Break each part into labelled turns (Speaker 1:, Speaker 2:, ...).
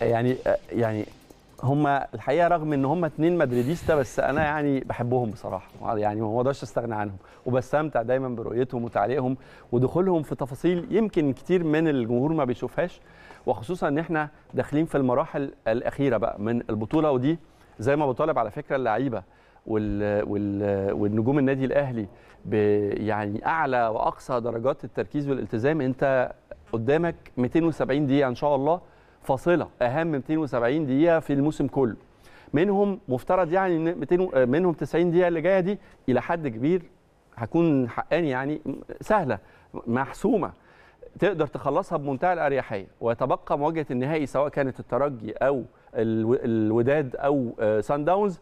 Speaker 1: يعني آه، يعني هما الحقيقه رغم ان هما اتنين مدريديستا بس انا يعني بحبهم بصراحه يعني ما اقدرش استغنى عنهم وبستمتع دايما برؤيتهم وتعليقهم ودخولهم في تفاصيل يمكن كتير من الجمهور ما بيشوفهاش وخصوصا ان احنا داخلين في المراحل الاخيره بقى من البطوله ودي زي ما بطالب على فكره اللعيبه وال وال والنجوم النادي الاهلي يعني اعلى واقصى درجات التركيز والالتزام انت قدامك 270 دقيقه ان شاء الله فاصله اهم 270 دقيقه في الموسم كله منهم مفترض يعني ان آه، منهم 90 دقيقه اللي جايه دي الى حد كبير هكون حقاني يعني سهله محسومه تقدر تخلصها بمنتهى الاريحيه ويتبقى مواجهه النهائي سواء كانت الترجي او الوداد او سان آه، داونز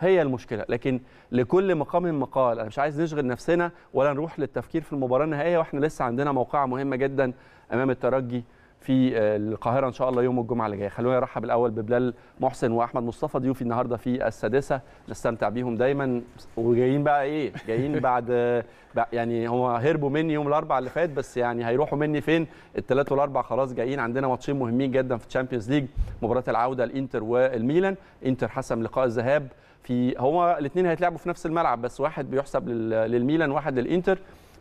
Speaker 1: هي المشكله لكن لكل مقام مقال انا مش عايز نشغل نفسنا ولا نروح للتفكير في المباراه النهائيه واحنا لسه عندنا موقعه مهمه جدا امام الترجي في آه، القاهره ان شاء الله يوم الجمعه اللي جايه خلونا نرحب الاول ببلال محسن واحمد مصطفى ضيوفي النهارده في السادسه نستمتع بيهم دايما وجايين بقى ايه جايين بعد يعني هو هربوا مني يوم الاربعاء اللي فات بس يعني هيروحوا مني فين الثلاث والاربع خلاص جايين عندنا ماتشين مهمين جدا في تشامبيونز ليج مباراه العوده الانتر والميلان انتر حسم لقاء الذهاب في هو الاثنين هيتلعبوا في نفس الملعب بس واحد بيحسب للميلان واحد للانتر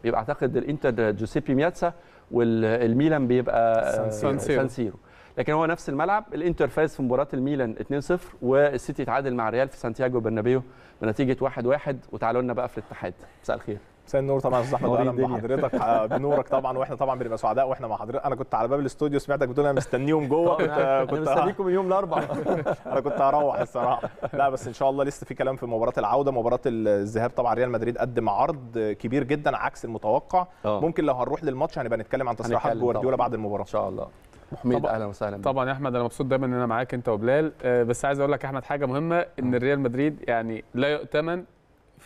Speaker 1: يبقى اعتقد الانتر جوسيبي مياتسا والميلان بيبقى سان سيرو. سان سيرو لكن هو نفس الملعب الانتر فاز في مباراه الميلان 2-0 والسيتي اتعادل مع ريال في سانتياغو برنابيو بنتيجه 1-1 وتعالوا لنا بقى في الاتحاد مساء الخير
Speaker 2: مساء النور طبعا استاذ احمد اهلا بحضرتك بنورك طبعا واحنا طبعا بنبقى سعداء واحنا مع حضرتك انا كنت على باب الاستوديو سمعتك بتقول انا مستنيهم جوه كنت أنا كنت مستنيكم من يوم الاربعاء انا كنت هروح الصراحه لا بس ان شاء الله لسه في كلام في مباراه العوده مباراه الذهاب طبعا ريال مدريد قدم عرض كبير جدا عكس المتوقع أوه. ممكن لو هنروح للماتش هنبقى نتكلم عن تصريحات جوارديولا بعد المباراه ان شاء الله محمد اهلا وسهلا
Speaker 3: طبعا يا احمد انا مبسوط دايما ان انا معاك انت وبلال آه، بس عايز اقول لك يا احمد حاجه مهمه ان آه. ريال مدريد يعني لا يؤتمن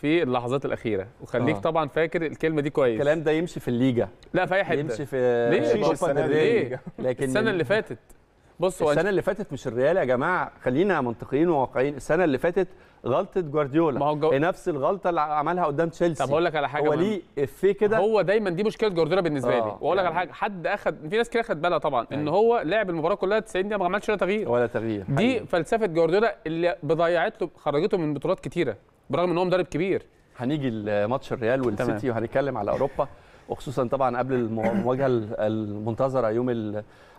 Speaker 3: في اللحظات الاخيره وخليك آه. طبعا فاكر الكلمه دي كويس
Speaker 1: الكلام ده يمشي في الليجا لا في اي حته يمشي في ليه السنه ليه لكن السنه اللي فاتت بصوا السنه اللي فاتت مش الريال يا جماعه خلينا منطقيين وواقعيين السنه اللي فاتت غلطه جوارديولا ما هو جو... إيه، نفس الغلطه اللي عملها قدام تشيلسي طب اقول لك على حاجه هو ليه افيه كده هو دايما دي مشكله جوارديولا بالنسبه لي آه، واقول لك على
Speaker 3: يعني حاجه حد اخد في ناس كده اخد بالها طبعا أي. ان أيوة. هو لعب المباراه كلها 90 دقيقه ما عملش ولا تغيير
Speaker 1: ولا تغيير دي
Speaker 3: حقيقة. أيوة. فلسفه جوارديولا اللي ضيعت له خرجته من بطولات
Speaker 1: كتيره برغم ان هو مدرب كبير هنيجي لماتش الريال والسيتي وهنتكلم على اوروبا وخصوصا طبعا قبل المواجهه المنتظره يوم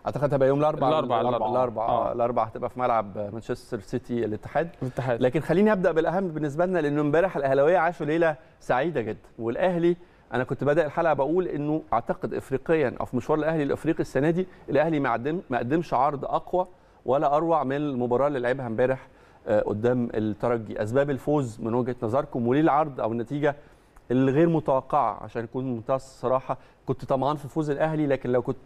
Speaker 1: اعتقد هتبقى يوم الاربعاء الاربعاء الاربعاء آه. الاربعاء هتبقى في ملعب مانشستر سيتي الاتحاد الاتحاد لكن خليني ابدا بالاهم بالنسبه لنا لانه امبارح الاهلاويه عاشوا ليله سعيده جدا والاهلي انا كنت بدا الحلقه بقول انه اعتقد افريقيا او في مشوار الاهلي الافريقي السنه دي الاهلي ما قدم ما قدمش عرض اقوى ولا اروع من المباراه اللي لعبها امبارح آه، قدام الترجي اسباب الفوز من وجهه نظركم وليه العرض او النتيجه الغير متوقعه عشان يكون منتهى الصراحه كنت طمعان في فوز الاهلي لكن لو كنت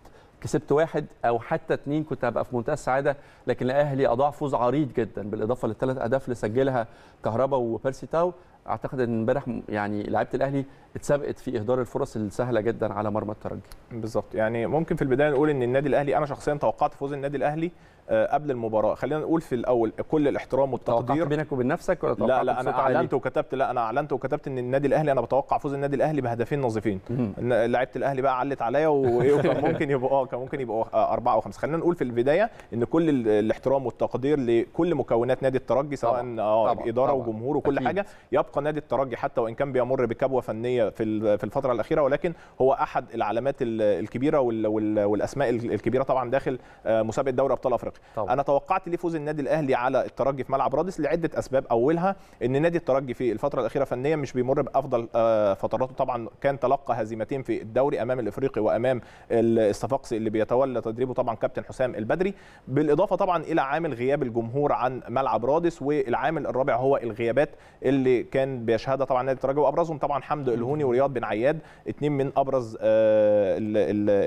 Speaker 1: كسبت واحد او حتى اتنين كنت هبقى في منتهى السعاده لكن الاهلي اضاع فوز عريض جدا بالاضافه للثلاث اهداف اللي سجلها كهربا
Speaker 2: وبيرسي تاو اعتقد ان امبارح يعني لعيبه الاهلي اتسابقت في اهدار الفرص السهله جدا على مرمى الترجي بالظبط يعني ممكن في البدايه نقول ان النادي الاهلي انا شخصيا توقعت فوز النادي الاهلي آه، قبل المباراه خلينا نقول في الاول كل الاحترام والتقدير توقعت بينك وبين نفسك ولا لا لا انا اعلنت وكتبت لا انا اعلنت وكتبت ان النادي الاهلي انا بتوقع فوز النادي الاهلي بهدفين نظيفين لعيبه الاهلي بقى علت عليا وكان ممكن يبقوا اه كان ممكن يبقوا آه، اربعه او خمسه خلينا نقول في البدايه ان كل الاحترام والتقدير لكل مكونات نادي الترجي سواء اه طبعًا. وجمهور وكل حاجه يبقى نادي الترجي حتى وان كان بيمر بكبوه فنيه في في الفتره الاخيره ولكن هو احد العلامات الكبيره والاسماء الكبيره طبعا داخل آه، مسابقه دوري ابطال افريقيا انا توقعت ليه فوز النادي الاهلي على الترجي في ملعب رادس لعده اسباب اولها ان نادي الترجي في الفتره الاخيره فنيا مش بيمر بافضل آه، فتراته طبعا كان تلقى هزيمتين في الدوري امام الافريقي وامام الصفاقسي اللي بيتولى تدريبه طبعا كابتن حسام البدري بالاضافه طبعا الى عامل غياب الجمهور عن ملعب رادس والعامل الرابع هو الغيابات اللي كان كان بشهاده طبعا نادي الترجي وابرزهم طبعا حمد الهوني ورياض بن عياد اثنين من ابرز آه،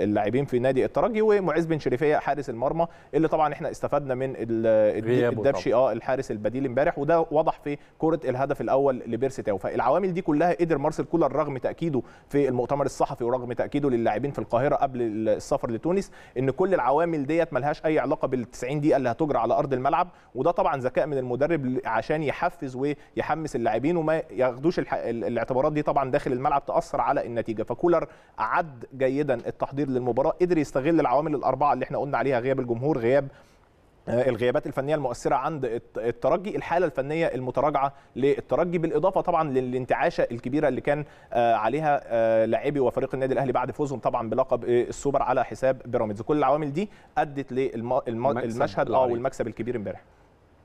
Speaker 2: اللاعبين في نادي الترجي ومعز بن شريفيه حارس المرمى اللي طبعا احنا استفدنا من الدبشي اه الحارس البديل امبارح وده وضح في كره الهدف الاول لبيرسي تاو فالعوامل دي كلها قدر مارسيل كولر رغم تاكيده في المؤتمر الصحفي ورغم تاكيده للاعبين في القاهره قبل السفر لتونس ان كل العوامل ديت ملهاش اي علاقه بال 90 دقيقه اللي هتجرى على ارض الملعب وده طبعا ذكاء من المدرب عشان يحفز ويحمس اللاعبين انه ما ياخدوش الاعتبارات دي طبعا داخل الملعب تاثر على النتيجه فكولر اعد جيدا التحضير للمباراه قدر يستغل العوامل الاربعه اللي احنا قلنا عليها غياب الجمهور غياب آه، الغيابات الفنيه المؤثره عند الترجي الحاله الفنيه المتراجعه للترجي بالاضافه طبعا للانتعاشه الكبيره اللي كان آه، عليها آه، لاعبي وفريق النادي الاهلي بعد فوزهم طبعا بلقب السوبر على حساب بيراميدز كل العوامل دي ادت للمشهد اه والمكسب الكبير امبارح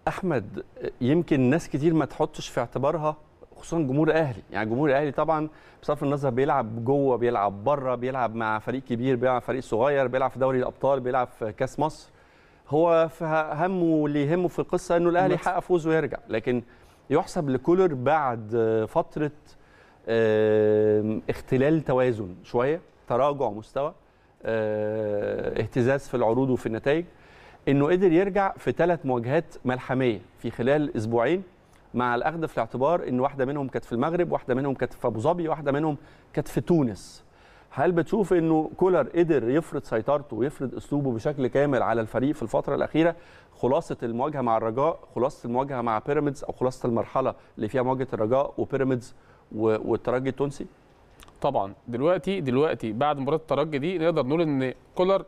Speaker 1: احمد يمكن ناس كتير ما تحطش في اعتبارها خصوصا جمهور الاهلي يعني جمهور الاهلي طبعا بصرف النظر بيلعب جوه بيلعب بره بيلعب مع فريق كبير بيلعب مع فريق صغير بيلعب في دوري الابطال بيلعب في كاس مصر هو همه اللي يهمه في القصه انه الاهلي يحقق فوز ويرجع لكن يحسب لكولر بعد آه، فتره آه، اختلال توازن شويه تراجع مستوى آه، اهتزاز في العروض وفي النتائج انه قدر يرجع في ثلاث مواجهات ملحميه في خلال اسبوعين مع الاخذ في الاعتبار ان واحده منهم كانت في المغرب واحده منهم كانت في ابو ظبي واحده منهم كانت في تونس هل بتشوف انه كولر قدر يفرض سيطرته ويفرض اسلوبه بشكل كامل على الفريق في الفتره الاخيره خلاصه المواجهه مع الرجاء خلاصه المواجهه مع بيراميدز او خلاصه المرحله اللي فيها مواجهه الرجاء وبيراميدز والترجي التونسي طبعا دلوقتي دلوقتي
Speaker 3: بعد مباراه الترجي دي نقدر نقول ان كولر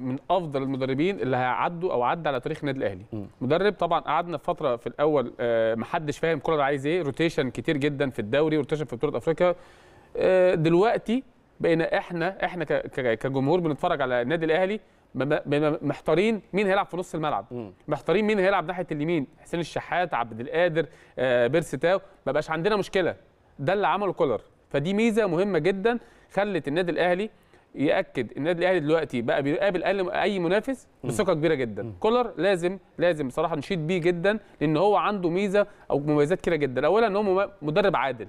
Speaker 3: من افضل المدربين اللي هيعدوا او عدى على تاريخ النادي الاهلي م. مدرب طبعا قعدنا فتره في الاول آه، ما حدش فاهم كولر عايز ايه روتيشن كتير جدا في الدوري روتيشن في بطوله افريقيا آه، دلوقتي بقينا احنا احنا كجمهور بنتفرج على النادي الاهلي محتارين مين هيلعب في نص الملعب محتارين مين هيلعب ناحيه اليمين حسين الشحات عبد القادر آه، بيرسي تاو ما بقاش عندنا مشكله ده اللي عمله كولر فدي ميزه مهمه جدا خلت النادي الاهلي ياكد النادي الاهلي دلوقتي بقى بيقابل اي منافس بثقه كبيره جدا م. كولر لازم لازم بصراحه نشيد بيه جدا لان هو عنده ميزه او مميزات كتيره جدا اولا ان هو مدرب عادل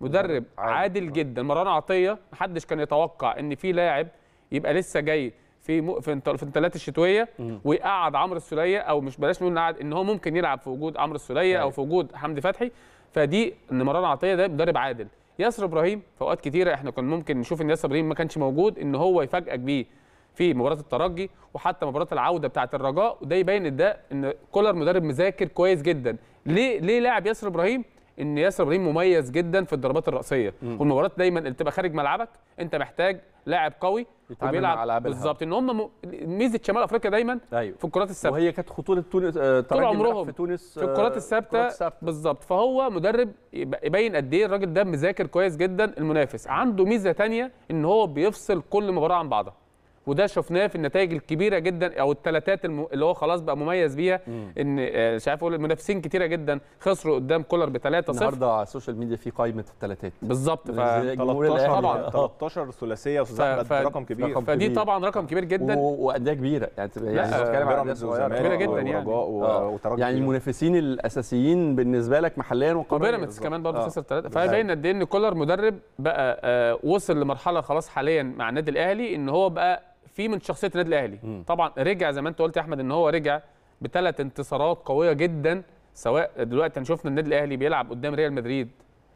Speaker 3: مدرب عادل, عادل جدا مروان عطيه محدش كان يتوقع ان في لاعب يبقى لسه جاي في م... في الانتقالات الشتويه ويقعد عمرو السوليه او مش بلاش نقول نقعد ان هو ممكن يلعب في وجود عمرو السوليه او أيوة. في وجود حمدي فتحي فدي ان مروان عطيه ده مدرب عادل ياسر ابراهيم في اوقات كتيره احنا كان ممكن نشوف ان ياسر ابراهيم ما كانش موجود ان هو يفاجئك بيه في مباراه الترجي وحتى مباراه العوده بتاعه الرجاء وده يبين ده ان كولر مدرب مذاكر كويس جدا ليه ليه لاعب ياسر ابراهيم ان ياسر ابراهيم مميز جدا في الضربات الراسيه مم. والمباراه دايما اللي بتبقى خارج ملعبك انت محتاج لاعب قوي وبيلعب بالظبط ان هم ميزه شمال افريقيا دايما أيوه. في الكرات الثابته وهي
Speaker 1: كانت خطوره تونس آه، طول عمرهم في تونس في الكرات آه، الثابته
Speaker 3: بالظبط فهو مدرب يبين قد ايه الراجل ده مذاكر كويس جدا المنافس عنده ميزه ثانيه ان هو بيفصل كل مباراه عن بعضها وده شفناه في النتائج الكبيره جدا او الثلاثات اللي هو خلاص بقى مميز بيها ان آه، مش عارف اقول المنافسين إيه، كتيره جدا خسروا قدام كولر
Speaker 1: بثلاثه 0 النهارده على السوشيال ميديا في قائمه الثلاثات بالظبط ف 13 طبعا 13
Speaker 2: آه. ثلاثيه وصدق ف... رقم كبير رقم فدي كبير. طبعا رقم
Speaker 1: كبير جدا و... وانديه كبيره يعني يعني بتتكلم عن كبيره جدا يعني و... آه. يعني المنافسين الاساسيين بالنسبه لك محليا وقاريا وبيراميدز كمان برضه خسر ثلاثه فباين
Speaker 3: قد ايه ان كولر مدرب بقى وصل لمرحله خلاص حاليا مع النادي الاهلي ان هو بقى في من شخصيه النادي الاهلي طبعا رجع زي ما انت قلت يا احمد ان هو رجع بثلاث انتصارات قويه جدا سواء دلوقتي احنا يعني شفنا النادي الاهلي بيلعب قدام ريال مدريد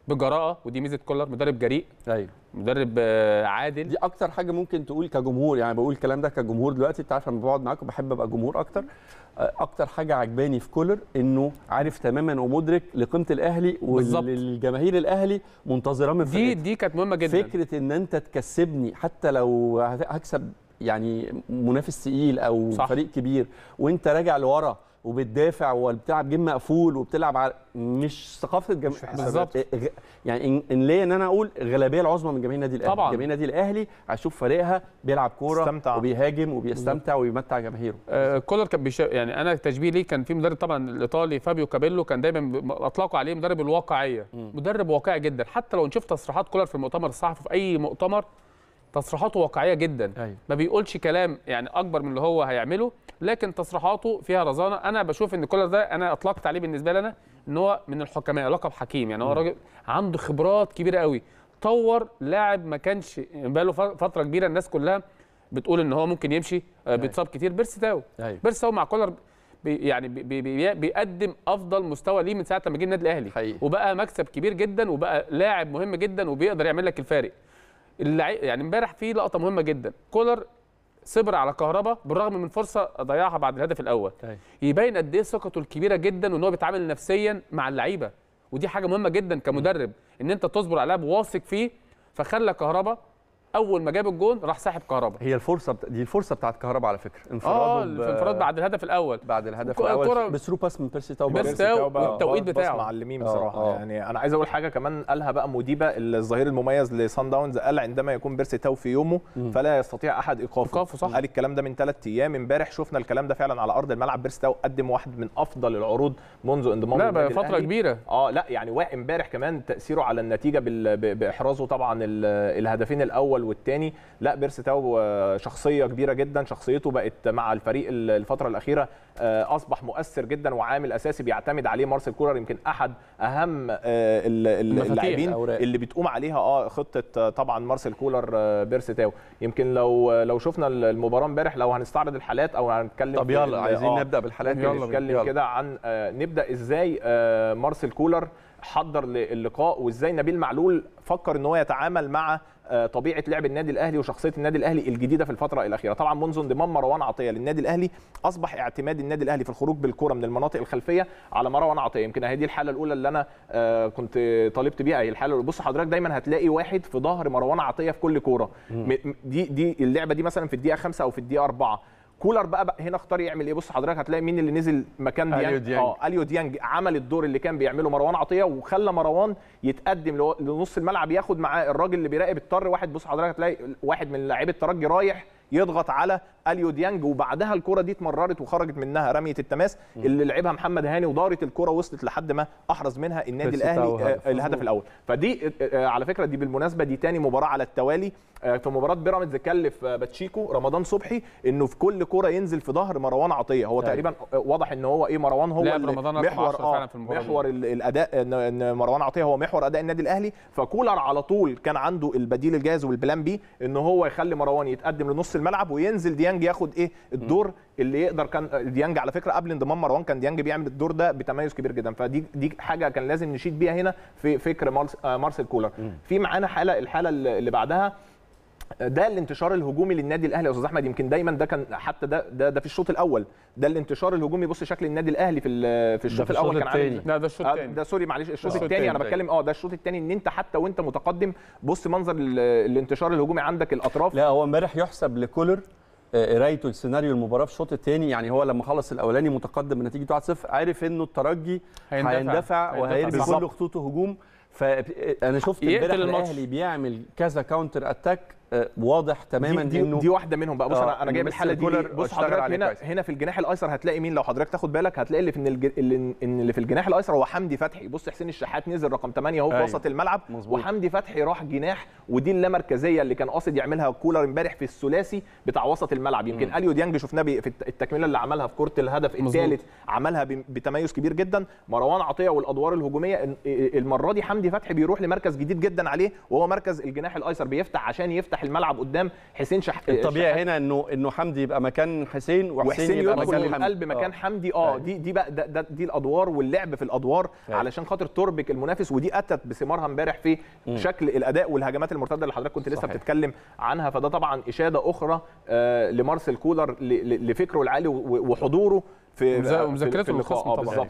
Speaker 3: بجراءه ودي ميزه كولر مدرب جريء ايوه مدرب آه،
Speaker 1: عادل دي اكتر حاجه ممكن تقول كجمهور يعني بقول الكلام ده كجمهور دلوقتي انت عارف لما بقعد معاكم بحب ابقى جمهور اكتر آه، اكتر حاجه عجباني في كولر انه عارف تماما ومدرك لقيمه الاهلي والجماهير الاهلي منتظره من دي دي كانت مهمه جدا فكره ان انت تكسبني حتى لو هكسب يعني منافس ثقيل او صح. فريق كبير وانت راجع لورا وبتدافع وبتلعب جيم مقفول وبتلعب على مش ثقافه الجم... بالظبط إيه، إيه، يعني ان ليا ان انا اقول الغالبيه العظمى من جماهير النادي الاهلي طبعا جماهير النادي الاهلي هشوف فريقها بيلعب كوره وبيهاجم وبيستمتع وبيمتع جماهيره آه
Speaker 3: كولر كان بيش... يعني انا تشبيه ليه كان في مدرب طبعا الايطالي فابيو كابيلو كان دايما اطلقوا عليه مدرب الواقعيه م. مدرب واقعي جدا حتى لو نشوف تصريحات كولر في المؤتمر الصحفي في اي مؤتمر تصريحاته واقعيه جدا أيوة. ما بيقولش كلام يعني اكبر من اللي هو هيعمله لكن تصريحاته فيها رزانه انا بشوف ان كولر ده انا اطلقت عليه بالنسبه لنا ان هو من الحكماء لقب حكيم يعني هو راجل عنده خبرات كبيره قوي طور لاعب ما كانش بقاله فتره كبيره الناس كلها بتقول ان هو ممكن يمشي آه، أيوة. بيتصاب كتير بيرستاو تاو أيوة. تاو مع كولر بي يعني بي بي بيقدم افضل مستوى ليه من ساعه لما جه النادي الاهلي حقيقي. وبقى مكسب كبير جدا وبقى لاعب مهم جدا وبيقدر يعمل لك الفارق يعني امبارح في لقطه مهمه جدا كولر صبر على كهربا بالرغم من فرصه ضيعها بعد الهدف الاول أي. طيب. يبين قد ايه ثقته الكبيره جدا وان هو بيتعامل نفسيا مع اللعيبه ودي حاجه مهمه جدا كمدرب ان انت تصبر على لاعب واثق فيه فخلى كهربا اول ما جاب الجون راح ساحب كهربا هي الفرصه بت... دي الفرصه بتاعت كهربا على فكره انفراد اه ب... انفراد بعد
Speaker 2: الهدف
Speaker 1: الاول بعد الهدف الاول الكرة... بسرو باس من بيرسي تاو بيرسي تاو والتوقيت بتاعه معلمين آه، بصراحه أوه.
Speaker 2: يعني انا عايز اقول حاجه كمان قالها بقى موديبا الظهير المميز لسان داونز قال عندما يكون بيرسي تاو في يومه فلا يستطيع احد ايقافه ايقافه صح قال الكلام ده من ثلاث ايام امبارح شفنا الكلام ده فعلا على ارض الملعب بيرسي تاو قدم واحد من افضل العروض منذ انضمامه لا بقى فتره كبيره اه لا يعني امبارح كمان تاثيره على النتيجه باحرازه طبعا الهدفين الاول الاول والثاني لا بيرس تاو شخصيه كبيره جدا شخصيته بقت مع الفريق الفتره الاخيره آه، اصبح مؤثر جدا وعامل اساسي بيعتمد عليه مارسيل كولر يمكن احد اهم آه، اللاعبين اللي بتقوم عليها اه خطه آه، طبعا مارسيل كولر بيرس تاو يمكن لو لو شفنا المباراه امبارح لو هنستعرض الحالات او هنتكلم طب يلا عايزين آه نبدا بالحالات يلا نتكلم كده عن نبدا ازاي مارسيل كولر حضر للقاء وازاي نبيل معلول فكر ان هو يتعامل مع آه، طبيعه لعب النادي الاهلي وشخصيه النادي الاهلي الجديده في الفتره الاخيره طبعا منذ انضمام مروان عطيه للنادي الاهلي اصبح اعتماد النادي الاهلي في الخروج بالكره من المناطق الخلفيه على مروان عطيه يمكن هي دي الحاله الاولى اللي انا آه، كنت طالبت بيها هي الحاله بص حضرتك دايما هتلاقي واحد في ظهر مروان عطيه في كل كوره دي دي اللعبه دي مثلا في الدقيقه 5 او في الدقيقه 4 كولر بقى, بقى هنا اختار يعمل ايه بص حضرتك هتلاقي مين اللي نزل مكان ديانج, أليو ديانج. اه اليو ديانج عمل الدور اللي كان بيعمله مروان عطيه وخلى مروان يتقدم لنص الملعب ياخد معاه الراجل اللي بيراقب الطر واحد بص حضرتك هتلاقي واحد من لاعبي الترجي رايح يضغط على اليو ديانج وبعدها الكره دي اتمررت وخرجت منها رميه التماس اللي لعبها محمد هاني ودارت الكره وصلت لحد ما احرز منها النادي الاهلي آه، الهدف الاول فدي آه، آه، على فكره دي بالمناسبه دي تاني مباراه على التوالي في مباراه بيراميدز كلف باتشيكو رمضان صبحي انه في كل كوره ينزل في ظهر مروان عطيه هو طيب. تقريبا واضح ان هو ايه مروان هو اللي محور اه محور الاداء ان مروان عطيه هو محور اداء النادي الاهلي فكولر على طول كان عنده البديل الجاهز والبلان بي ان هو يخلي مروان يتقدم لنص الملعب وينزل ديانج ياخد ايه الدور اللي يقدر كان ديانج على فكره قبل انضمام مروان كان ديانج بيعمل الدور ده بتميز كبير جدا فدي دي حاجه كان لازم نشيد بيها هنا في فكر آه، مارسيل كولر في معانا حاله الحاله اللي بعدها ده الانتشار الهجومي للنادي الاهلي يا استاذ احمد يمكن دايما ده كان حتى ده ده, ده في الشوط الاول ده الانتشار الهجومي بص شكل النادي الاهلي في في الشوط الاول كان عامل لا ده الشوط آه، الثاني ده سوري معلش الشوط الثاني انا بتكلم اه ده الشوط الثاني ان انت حتى وانت متقدم بص منظر الانتشار الهجومي عندك الاطراف لا هو امبارح يحسب لكولر آه، قرايته لسيناريو المباراه في الشوط الثاني يعني هو
Speaker 1: لما خلص الاولاني متقدم بنتيجه 1-0 عارف انه الترجي هيندفع, هيندفع وهيرمي كل خطوطه هجوم فانا آه، شفت امبارح الاهلي بيعمل كذا كاونتر اتاك آه، واضح تماما دي, دي انه دي واحده منهم بقى بص انا آه، انا جايب الحاله دي بص حضرتك هنا هنا
Speaker 2: في الجناح الايسر هتلاقي مين لو حضرتك تاخد بالك هتلاقي اللي في الج... اللي, اللي في الجناح الايسر هو حمدي فتحي بص حسين الشحات نزل رقم 8 اهو في أيوه. وسط الملعب مزبوط. وحمدي فتحي راح جناح ودي اللامركزيه اللي كان قاصد يعملها كولر امبارح في الثلاثي بتاع وسط الملعب يمكن اليو ديانج شفناه في التكمله اللي عملها في كره الهدف الثالث عملها بتميز كبير جدا مروان عطيه والادوار الهجوميه المره دي حمدي فتحي بيروح لمركز جديد جدا عليه وهو مركز الجناح الايسر بيفتح عشان يفتح يفتح الملعب قدام حسين شح... الطبيعي شح... هنا انه انه حمدي يبقى مكان حسين وحسين يبقى مكان حمدي القلب مكان آه. حمدي اه أيوه. دي دي بقى ده, ده دي الادوار واللعب في الادوار هي. أيوه. علشان خاطر تربك المنافس ودي اتت بثمارها امبارح في م. شكل الاداء والهجمات المرتده اللي حضرتك كنت لسه صحيح. بتتكلم عنها فده طبعا اشاده اخرى آه لمارسيل كولر لفكره العالي وحضوره في مذاكرته آه، الخصم طبعا بالظبط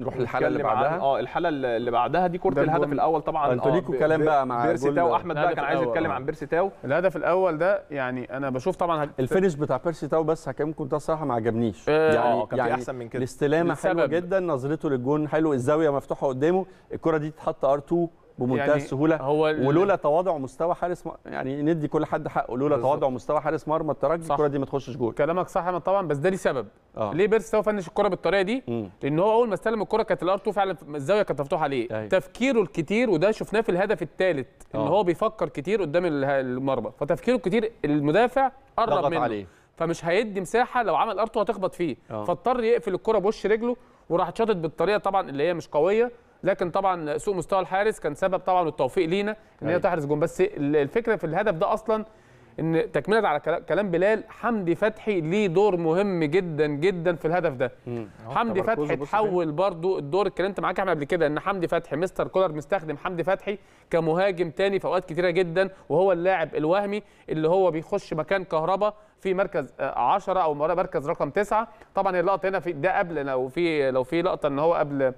Speaker 2: نروح للحاله اللي بعدها اه الحاله اللي بعدها دي كره الهدف الاول طبعا انتوا آه، ليكوا كلام بقى مع بيرسي تاو احمد بقى كان عايز يتكلم عن
Speaker 1: بيرسي تاو الهدف الاول ده يعني انا بشوف طبعا الفينش بتاع بيرسي تاو بس هكلمكم ده الصراحه ما عجبنيش آه, آه، يعني آه، كان يعني احسن من كده الاستلامه حلوه جدا نظرته للجون حلو الزاويه مفتوحه قدامه الكره دي تتحط ار 2 بمنتهى يعني السهوله هو ولولا تواضع مستوى حارس م... يعني ندي كل حد حقه لولا تواضع مستوى حارس مرمى الترجي الكره دي ما تخشش جول كلامك صح يا طبعا بس
Speaker 3: ده ليه سبب آه. ليه بيرس هو فنش الكره بالطريقه دي لان هو اول ما استلم الكره كانت الار تو فعلا الزاويه كانت مفتوحه عليه أيوه. تفكيره الكتير وده شفناه في الهدف الثالث ان آه. هو بيفكر كتير قدام المرمى فتفكيره الكتير المدافع قرب منه عليه. فمش هيدي مساحه لو عمل ار تو هتخبط فيه آه. فاضطر يقفل الكره بوش رجله وراح اتشاطت بالطريقه طبعا اللي هي مش قويه لكن طبعا سوء مستوى الحارس كان سبب طبعا التوفيق لينا ان هي أيوة. تحرز جون بس الفكره في الهدف ده اصلا ان تكمله على كلام بلال حمدي فتحي ليه دور مهم جدا جدا في الهدف ده حمدي فتحي تحول برضو الدور اتكلمت معاك احمد قبل كده ان حمدي فتحي مستر كولر مستخدم حمدي فتحي كمهاجم تاني في اوقات كتيره جدا وهو اللاعب الوهمي اللي هو بيخش مكان كهربا في مركز 10 او مركز رقم 9 طبعا اللقطه هنا في ده قبل لو في لو في لقطه ان هو قبل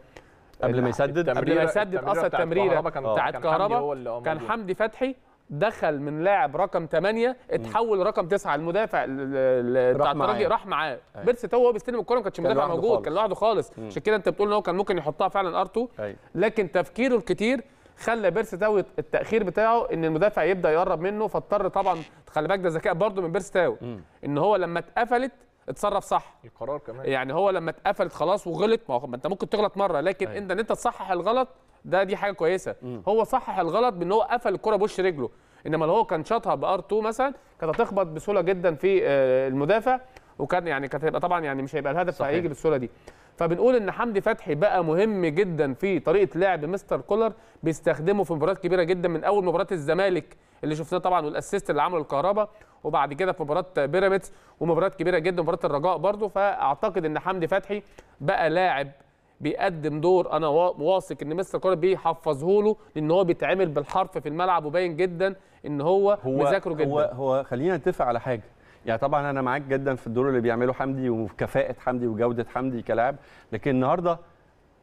Speaker 3: قبل ما يسدد قبل ما يسدد اصلا التمريره بتاعت كهربا آه. كان حمدي فتحي دخل من لاعب رقم 8 اتحول رقم 9 المدافع بتاع الترجي راح معاه أيوة. بيرست هو بيستلم الكوره ما كانش مدافع موجود كان لوحده خالص عشان كده انت بتقول ان هو كان ممكن يحطها فعلا ارتو أيوة. لكن تفكيره الكتير خلى تاو التاخير بتاعه ان المدافع يبدا يقرب منه فاضطر طبعا خلي بالك ده ذكاء برده من تاو ان هو لما اتقفلت اتصرف
Speaker 2: صح القرار كمان
Speaker 3: يعني هو لما اتقفلت خلاص وغلط ما انت ممكن تغلط مره لكن أيه. انت ان انت تصحح الغلط ده دي حاجه كويسه مم. هو صحح الغلط بان هو قفل الكره بوش رجله انما لو هو كان شاطها بار 2 مثلا كانت هتخبط بسهوله جدا في آه، المدافع وكان يعني كانت هيبقى طبعا يعني مش هيبقى الهدف هيجي بالسهوله دي فبنقول ان حمدي فتحي بقى مهم جدا في طريقه لعب مستر كولر بيستخدمه في مباريات كبيره جدا من اول مباراه الزمالك اللي شفناه طبعا والاسيست اللي عمله الكهرباء وبعد كده في مباراه بيراميدز ومباراه كبيره جدا مباراه الرجاء برضو فاعتقد ان حمدي فتحي بقى لاعب بيقدم دور انا واثق ان مستر كولر بيحفظه له لان هو بيتعامل بالحرف في الملعب وباين جدا ان هو, هو مذاكره جدا هو
Speaker 1: هو خلينا نتفق على حاجه يعني طبعا انا معاك جدا في الدور اللي بيعمله حمدي وكفاءه حمدي وجوده حمدي كلاعب لكن النهارده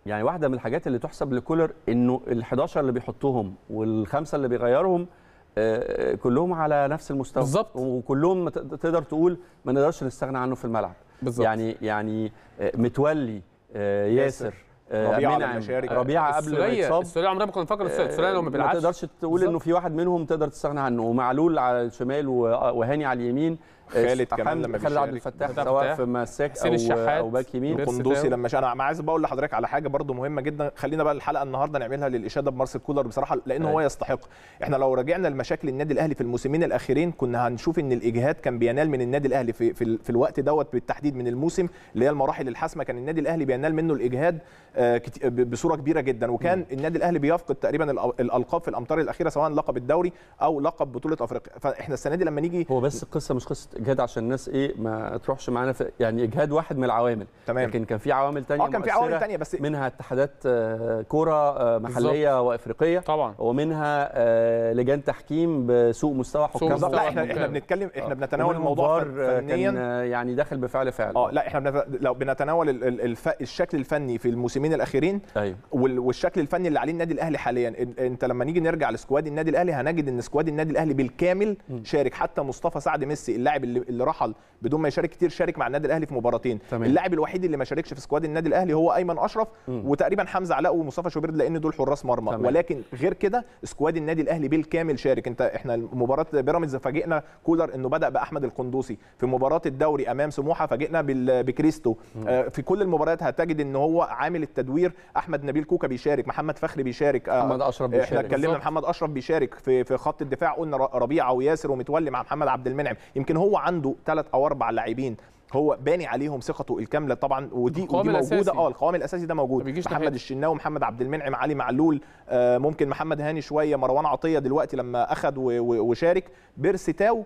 Speaker 1: يعني واحده من الحاجات اللي تحسب لكولر انه ال11 اللي بيحطهم والخمسه اللي بيغيرهم آه، كلهم على نفس المستوى بالظبط وكلهم تقدر تقول ما نقدرش نستغنى عنه في الملعب بالظبط يعني يعني آه، متولي آه، ياسر ربيعه منعم ربيعه قبل ما يتصاب السوليه عمرها ما كنا نفكر السوليه لو ما بيلعبش ما تقدرش تقول انه في واحد منهم تقدر تستغنى عنه
Speaker 2: ومعلول على الشمال وهاني على اليمين خالد كمان لما خالد عبد الفتاح سواء في ماسك او او باك يمين القندوسي لما شاء انا عايز بقول لحضرتك على حاجه برده مهمه جدا خلينا بقى الحلقه النهارده نعملها للاشاده بمارسيل كولر بصراحه لان هو أيوة. يستحق احنا لو راجعنا لمشاكل النادي الاهلي في الموسمين الاخرين كنا هنشوف ان الاجهاد كان بينال من النادي الاهلي في في, في الوقت دوت بالتحديد من الموسم اللي هي المراحل الحاسمه كان النادي الاهلي بينال منه الاجهاد آه، بصوره كبيره جدا وكان م. النادي الاهلي بيفقد تقريبا الالقاب في الامتار الاخيره سواء لقب الدوري او لقب بطوله افريقيا فاحنا السنه دي لما نيجي
Speaker 1: هو بس القصه مش قصه اجهاد عشان الناس ايه ما تروحش معانا في يعني اجهاد واحد من العوامل تمام لكن كان في عوامل ثانيه اه كان في عوامل ثانيه بس منها اتحادات آه، كوره آه، محليه بالزبط. وافريقيه طبعا ومنها آه، لجان تحكيم بسوء
Speaker 2: مستوى حكام لا احنا احنا بنتكلم احنا بنتناول الموضوع فنيا يعني داخل بفعل فعل اه لا احنا بنت... لو بنتناول الف... الشكل الفني في الموسمين الاخيرين أيوه. والشكل الفني اللي عليه النادي الاهلي حاليا انت لما نيجي نرجع لسكواد النادي الاهلي هنجد ان سكواد النادي الاهلي بالكامل شارك حتى مصطفى سعد ميسي اللاعب اللي, اللي رحل بدون ما يشارك كتير شارك مع النادي الاهلي في مباراتين اللاعب الوحيد اللي ما شاركش في سكواد النادي الاهلي هو ايمن اشرف مم. وتقريبا حمزه علاء ومصطفى شوبير لان دول حراس مرمى ولكن غير كده سكواد النادي الاهلي بالكامل شارك انت احنا مباراه بيراميدز فاجئنا كولر انه بدا باحمد القندوسي في مباراه الدوري امام سموحه فاجئنا بكريستو آه في كل المباريات هتجد ان هو عامل التدوير احمد نبيل كوكا بيشارك محمد فخري بيشارك آه محمد اشرف بيشارك احنا اتكلمنا محمد اشرف بيشارك في في خط الدفاع قلنا ربيعه وياسر ومتولي مع محمد عبد المنعم يمكن هو هو عنده ثلاث او اربع لاعبين هو باني عليهم ثقته الكامله طبعا ودي, ودي موجوده الأساسي. اه القوام الاساسي ده موجود محمد الشناوي محمد عبد المنعم علي معلول آه ممكن محمد هاني شويه مروان عطيه دلوقتي لما اخذ وشارك بيرسي تاو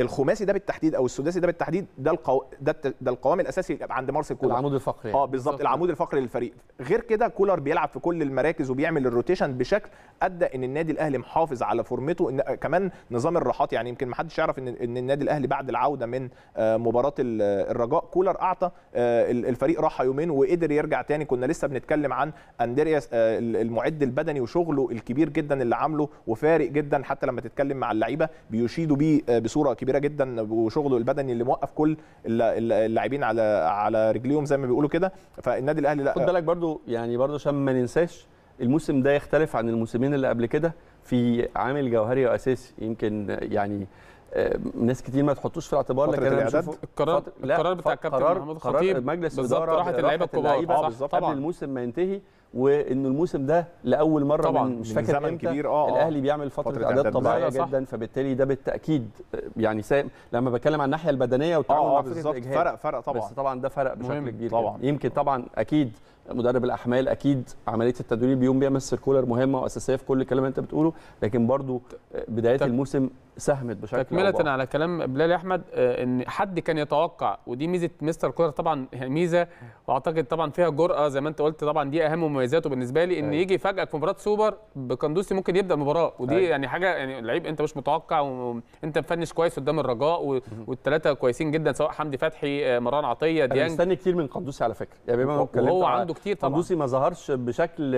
Speaker 2: الخماسي ده بالتحديد او السداسي ده بالتحديد ده القو... ده ده القوام الاساسي عند مارسيل كولر العمود الفقري يعني. اه بالظبط العمود الفقري للفريق غير كده كولر بيلعب في كل المراكز وبيعمل الروتيشن بشكل ادى ان النادي الاهلي محافظ على فورمته إن... كمان نظام الراحات يعني يمكن ما حدش يعرف ان ان النادي الاهلي بعد العوده من آه، مباراه الرجاء كولر اعطى آه، الفريق راحه يومين وقدر يرجع تاني كنا لسه بنتكلم عن اندرياس آه، المعد البدني وشغله الكبير جدا اللي عامله وفارق جدا حتى لما تتكلم مع اللعيبه بيشير يستفيدوا بيه آه، بصوره كبيره جدا وشغله البدني اللي موقف كل اللاعبين على على رجليهم زي ما بيقولوا كده فالنادي الاهلي لا خد بالك
Speaker 1: برده يعني برده عشان ما ننساش الموسم ده يختلف عن الموسمين اللي قبل كده في عامل جوهري واساسي يمكن يعني آه، ناس كتير ما تحطوش في الاعتبار لكن انا بشوف القرار القرار بتاع الكابتن محمود خطيب مجلس اداره راحت اللعيبه الكبار قبل الموسم ما ينتهي وانه الموسم ده لاول مره طبعا من مش فاكر زمن كبير آه،, اه الاهلي بيعمل فتره, فترة اعداد طبيعيه جدا فبالتالي ده بالتاكيد آه، يعني سا... لما بتكلم عن الناحيه البدنيه آه، والتعامل مع بالظبط فرق فرق طبعا بس طبعا ده فرق بشكل كبير طبعا جداً. يمكن طبعا اكيد مدرب الاحمال اكيد عمليه التدريب بيوم بيها مستر كولر مهمه واساسيه في كل الكلام اللي انت بتقوله لكن برضو بدايه الموسم ساهمت بشكل تكمله
Speaker 3: على كلام بلال احمد آه، ان حد كان يتوقع ودي ميزه مستر كولر طبعا ميزه أيوة. واعتقد طبعا فيها جرأه زي ما انت قلت طبعا دي اهم مميزاته بالنسبه لي ان أي. أيوة. يجي يفاجئك في مباراه سوبر بقندوسي ممكن يبدا المباراه ودي أي. أيوة. يعني حاجه يعني لعيب انت مش متوقع وانت مفنش كويس قدام الرجاء والثلاثه كويسين جدا سواء حمدي فتحي
Speaker 1: آه، مروان عطيه ديانج انا مستني كتير من قندوسي على فكره يعني بما هو عنده كتير طبعا قندوسي ما ظهرش بشكل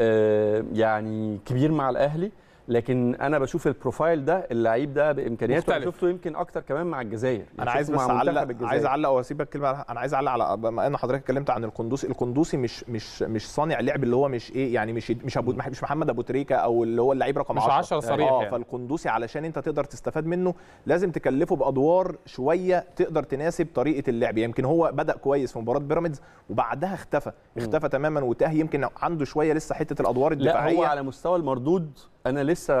Speaker 1: آه، يعني كبير مع الاهلي لكن انا بشوف
Speaker 2: البروفايل ده اللعيب ده بامكانياته انا شفته
Speaker 1: يمكن اكتر كمان مع الجزائر يعني انا عايز بس اعلق عايز
Speaker 2: اعلق واسيبك كلمه انا عايز اعلق على بما ان حضرتك اتكلمت عن القندوسي القندوسي مش مش مش صانع لعب اللي هو مش ايه يعني مش مش أبو مش محمد ابو تريكه او اللي هو اللعيب رقم 10 مش 10 صريح اه يعني. فالقندوسي علشان انت تقدر تستفاد منه لازم تكلفه بادوار شويه تقدر تناسب طريقه اللعب يمكن هو بدا كويس في مباراه بيراميدز وبعدها اختفى اختفى تماما وتاه يمكن عنده شويه لسه حته الادوار الدفاعيه لا هو على
Speaker 1: مستوى المردود
Speaker 2: انا لسه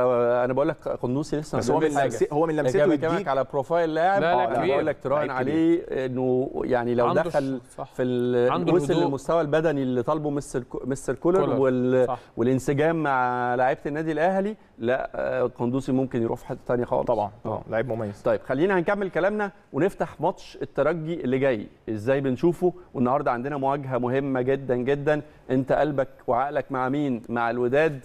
Speaker 2: انا بقول
Speaker 1: لك قندوسي لسه بس هو من لمسه هو من لمسته يديك على بروفايل لاعب لا لا, بقول لك تراهن عليه انه يعني لو دخل صح. في وصل للمستوى البدني اللي طالبه مستر مستر كولر وال والانسجام مع لعيبه النادي الاهلي لا قندوسي ممكن يروح في حته ثانيه خالص طبعا اه لعيب مميز طيب خلينا هنكمل كلامنا ونفتح ماتش الترجي اللي جاي ازاي بنشوفه والنهارده عندنا مواجهه مهمه جدا جدا انت قلبك وعقلك مع مين مع الوداد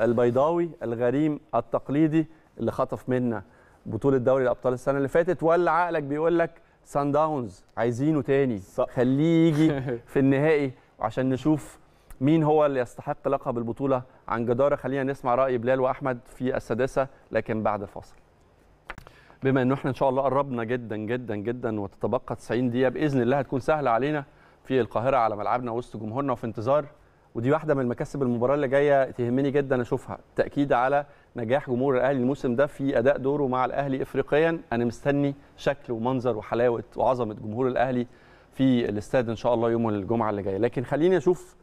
Speaker 1: البيضاوي الغريم التقليدي اللي خطف منا بطوله دوري الابطال السنه اللي فاتت ولا عقلك بيقول لك سان داونز عايزينه تاني خليه يجي في النهائي عشان نشوف مين هو اللي يستحق لقب البطوله عن جداره خلينا نسمع راي بلال واحمد في السادسه لكن بعد الفاصل بما ان احنا ان شاء الله قربنا جدا جدا جدا وتتبقى 90 دقيقه باذن الله هتكون سهله علينا في القاهره على ملعبنا وسط جمهورنا وفي انتظار ودي واحده من مكاسب المباراه اللي جايه تهمني جدا اشوفها تاكيد على نجاح جمهور الاهلي الموسم ده في اداء دوره مع الاهلي افريقيا انا مستني شكل ومنظر وحلاوه وعظمه جمهور الاهلي في الاستاد ان شاء الله يوم الجمعه اللي جايه لكن خليني اشوف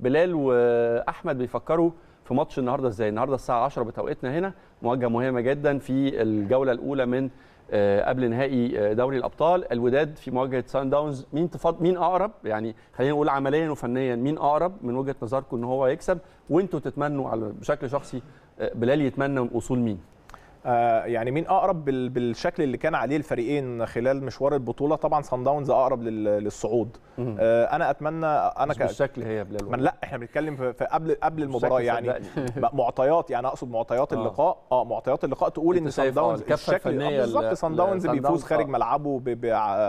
Speaker 1: بلال واحمد بيفكروا في ماتش النهارده ازاي النهارده الساعه 10 بتوقيتنا هنا مواجهه مهمه جدا في الجوله الاولى من آه، قبل نهائي آه، دوري الابطال الوداد في مواجهه سان داونز مين تفض مين اقرب يعني خلينا نقول عمليا وفنيا مين اقرب من وجهه
Speaker 2: نظركم ان هو يكسب وانتوا تتمنوا على بشكل شخصي آه، بلال يتمنى وصول مين آه، يعني مين اقرب بالشكل اللي كان عليه الفريقين خلال مشوار البطوله طبعا سان داونز اقرب للصعود آه، انا اتمنى انا مش ك... بالشكل هي بلال لا احنا بنتكلم في قبل قبل المباراه يعني معطيات يعني اقصد معطيات آه. اللقاء اه معطيات اللقاء تقول ان سان داونز الشكل بالظبط سان داونز بيفوز خارج ملعبه ب... ب...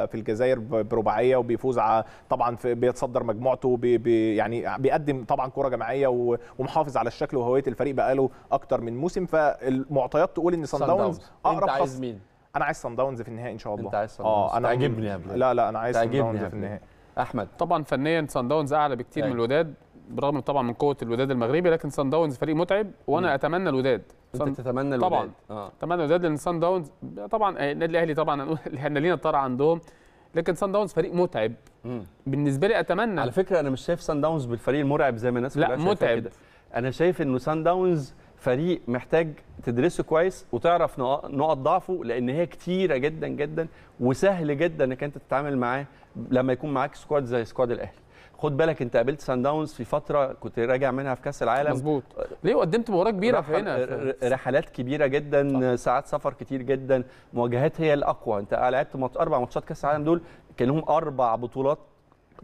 Speaker 2: في الجزائر برباعيه وبيفوز ع... طبعا في... بيتصدر مجموعته ب... ب... يعني بيقدم طبعا كره جماعيه و... ومحافظ على الشكل وهويه الفريق بقاله اكتر من موسم فالمعطيات تقول ان صن سان داونز اقرب عايز مين؟ انا عايز سان داونز في النهائي ان شاء الله انت عايز سان داونز اه انا عاجبني يا لا لا انا عايز سان داونز في النهائي
Speaker 3: احمد طبعا فنيا سان داونز اعلى بكتير من أيوه. الوداد برغم طبعا من قوه الوداد المغربي لكن سان داونز فريق متعب وانا م. اتمنى الوداد انت تتمنى الوداد طبعا آه. اتمنى الوداد لان سان داونز طبعا آه، النادي الاهلي طبعا احنا لينا الطرع عندهم
Speaker 1: لكن سان داونز فريق متعب م. بالنسبه لي اتمنى على فكره انا مش شايف سان داونز بالفريق المرعب زي ما الناس لا متعب انا شايف انه صن داونز فريق محتاج تدرسه كويس وتعرف نقط ضعفه لان هي كتيره جدا جدا وسهل جدا انك انت تتعامل معاه لما يكون معاك سكواد زي سكواد الاهلي خد بالك انت قابلت سان داونز في فتره كنت راجع منها في كاس العالم مظبوط ليه وقدمت مباراه كبيره في هنا رحلات كبيره جدا صح. ساعات سفر كتير جدا مواجهات هي الاقوى انت لعبت اربع ماتشات كاس العالم دول كان لهم اربع بطولات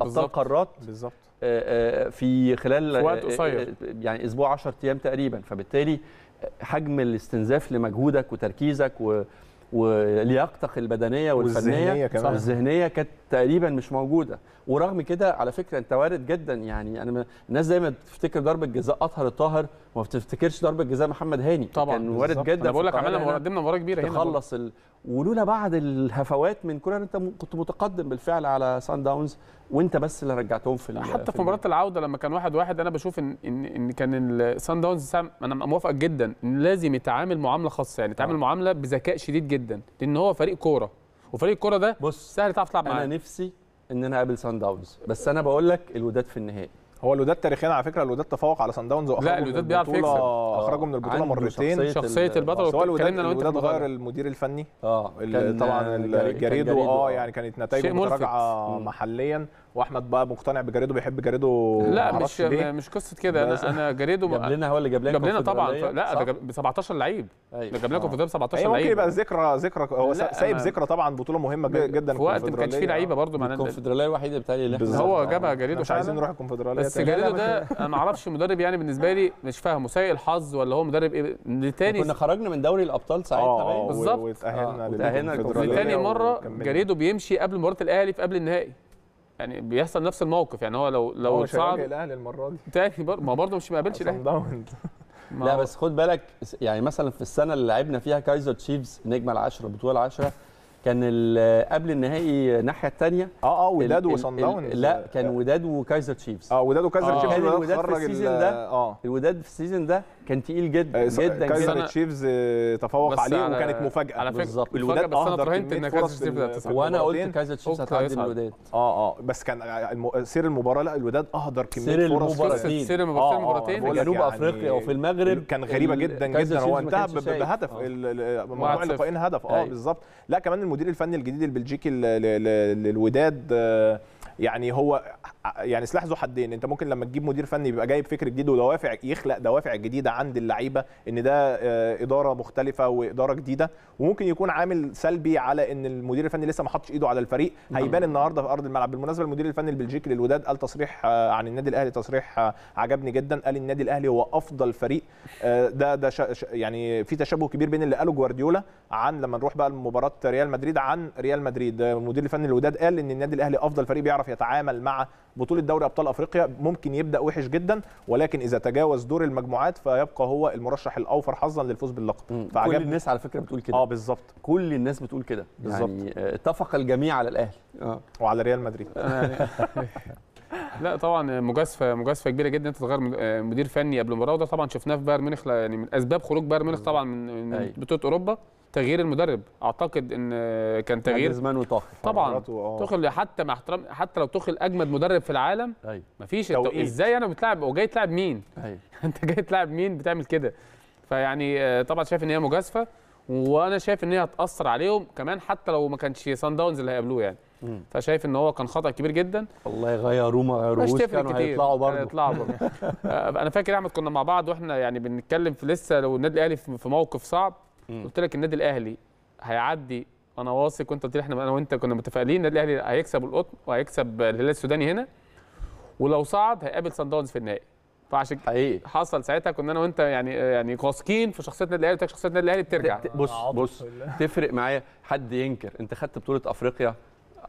Speaker 1: ابطال قارات بالظبط آه، آه، في خلال في وقت آه، قصير يعني اسبوع 10 ايام تقريبا فبالتالي حجم الاستنزاف لمجهودك وتركيزك و ولياقتك البدنيه والفنيه والذهنيه كانت تقريبا مش موجوده ورغم كده على فكره انت وارد جدا يعني انا الناس دايما تفتكر ضربه جزاء اطهر الطاهر وما بتفتكرش ضربه جزاء محمد هاني طبعا كان وارد جدا انا بقول لك عملنا قدمنا مباراه كبيره هنا تخلص ولولا بعض الهفوات من كولر انت كنت متقدم بالفعل على سان داونز وانت بس اللي رجعتهم في حتى في, في مباراه
Speaker 3: العوده لما كان واحد واحد انا بشوف ان ان, إن كان السان داونز انا موافقك جدا ان لازم يتعامل معامله خاصه يعني يتعامل آه. معامله بذكاء شديد جدا لان هو فريق كوره وفريق الكوره ده بص سهل تعرف تلعب
Speaker 1: معاه انا نفسي ان انا اقابل سان داونز بس انا بقول لك الوداد في النهائي هو الوداد تاريخيا على
Speaker 2: فكره الوداد تفوق على سان داونز لا الوداد بيعرف يكسب اخرجه من البطوله مرتين شخصيه البطل سواء الوداد الوداد غير المدير الفني اه طبعا جريده اه يعني كانت نتائجه متراجعه محليا واحمد بقى مقتنع بجاريدو بيحب جاريدو لا مش ليه. مش قصه كده انا انا
Speaker 3: جاريدو جاب لنا هو اللي جاب لنا جاب لنا طبعا لا ده ب 17 لعيب أيوة. ده جاب لكم في 17 لعيب ممكن يبقى
Speaker 2: ذكرى ذكرى هو سايب ذكرى طبعا بطوله مهمه جدا في وقت ما كانش فيه لعيبه برده معناه الكونفدراليه
Speaker 3: الوحيده بتاعي اللي هو جابها جاريدو مش عايزين نروح الكونفدراليه بس جاريدو ده انا ما اعرفش مدرب يعني بالنسبه لي مش فاهمه سيء الحظ ولا هو مدرب ايه لتاني كنا خرجنا من دوري الابطال ساعتها آه، آه، بالظبط واتاهلنا آه، لتاني مره جاريدو بيمشي قبل مباراه الاهلي في قبل النهائي يعني بيحصل نفس الموقف يعني هو لو لو صعد الاهلي المره دي تاني برضه ما برضه مش بيقابلش الاهلي
Speaker 1: لا بس خد بالك يعني مثلا في السنه اللي لعبنا فيها كايزر تشيفز نجم العشره البطوله العشره كان قبل النهائي الناحيه الثانيه اه اه وداد وصن داونز لا كان وداد وكايزر تشيفز اه وداد وكايزر آه. تشيفز آه الوداد في السيزون ده اه الوداد في السيزون ده كان تقيل جدا آه، جدا جدا تشيفز آه، تفوق عليه وكانت مفاجاه على فكره الوداد بس انا اترهنت ان كايزر تشيفز هتصعد وانا قلت كايزر تشيفز هتعدي الوداد
Speaker 2: اه اه بس كان سير المباراه لا الوداد اهدر كميه فرص سير المباراتين آه، يعني في جنوب افريقيا وفي المغرب كان غريبه جدا جدا هو انتهى بهدف موضوع اللقاءين هدف اه بالظبط لا كمان المدير الفني الجديد البلجيكي للوداد يعني هو يعني سلاح ذو حدين انت ممكن لما تجيب مدير فني يبقى جايب فكر جديد ودوافع يخلق دوافع جديده عند اللعيبه ان ده آه، اداره مختلفه واداره جديده وممكن يكون عامل سلبي على ان المدير الفني لسه ما حطش ايده على الفريق هيبان النهارده في ارض الملعب بالمناسبه المدير الفني البلجيكي للوداد قال تصريح آه، عن النادي الاهلي تصريح آه، عجبني جدا قال النادي الاهلي هو افضل فريق ده ده يعني في تشابه كبير بين اللي قاله جوارديولا عن لما نروح بقى لمباراه ريال مدريد عن ريال مدريد المدير الفني للوداد قال ان النادي الاهلي افضل فريق بيعرف يتعامل مع بطوله دوري ابطال افريقيا ممكن يبدا وحش جدا ولكن اذا تجاوز دور المجموعات فيبقى هو المرشح الاوفر حظا للفوز باللقب كل الناس
Speaker 1: على فكره بتقول كده اه بالظبط كل الناس بتقول كده بالظبط يعني آه، اتفق الجميع على الاهلي
Speaker 2: اه وعلى ريال مدريد آه.
Speaker 3: لا طبعا مجازفه مجازفه كبيره جدا انت تغير آه، مدير فني قبل المباراه وده طبعا شفناه في بايرن ميونخ يعني من اسباب خروج بايرن ميونخ طبعا من أيوة. بطوله اوروبا تغيير المدرب اعتقد ان كان تغيير زمان وتوخل طبعا تخل آه. حتى مع احترام حتى لو تخل اجمد مدرب في العالم أي. أيوة. مفيش انت ازاي انا بتلعب وجاي تلعب مين أيوة. انت جاي تلعب مين بتعمل كده فيعني آه، طبعا شايف ان هي مجازفه وانا شايف ان هي هتاثر عليهم كمان حتى لو ما كانش سان داونز اللي هيقابلوه يعني فشايف ان هو كان خطا كبير جدا
Speaker 1: والله غيروه ما غيروش كانوا هيطلعوا
Speaker 3: برضه هيطلعوا برضه آه، انا فاكر يا احمد كنا مع بعض واحنا يعني بنتكلم في لسه لو النادي الاهلي في موقف صعب قلت لك النادي الاهلي هيعدي انا واثق وانت قلت لي احنا انا وانت كنا متفائلين النادي الاهلي هيكسب القطن وهيكسب الهلال السوداني هنا ولو صعد هيقابل سان داونز في النهائي فعشان حقيقي حصل ساعتها كنا انا وانت يعني يعني واثقين في شخصيه النادي الاهلي شخصيه النادي الاهلي بترجع
Speaker 1: بص اه، بص تفرق معايا حد ينكر انت خدت بطوله افريقيا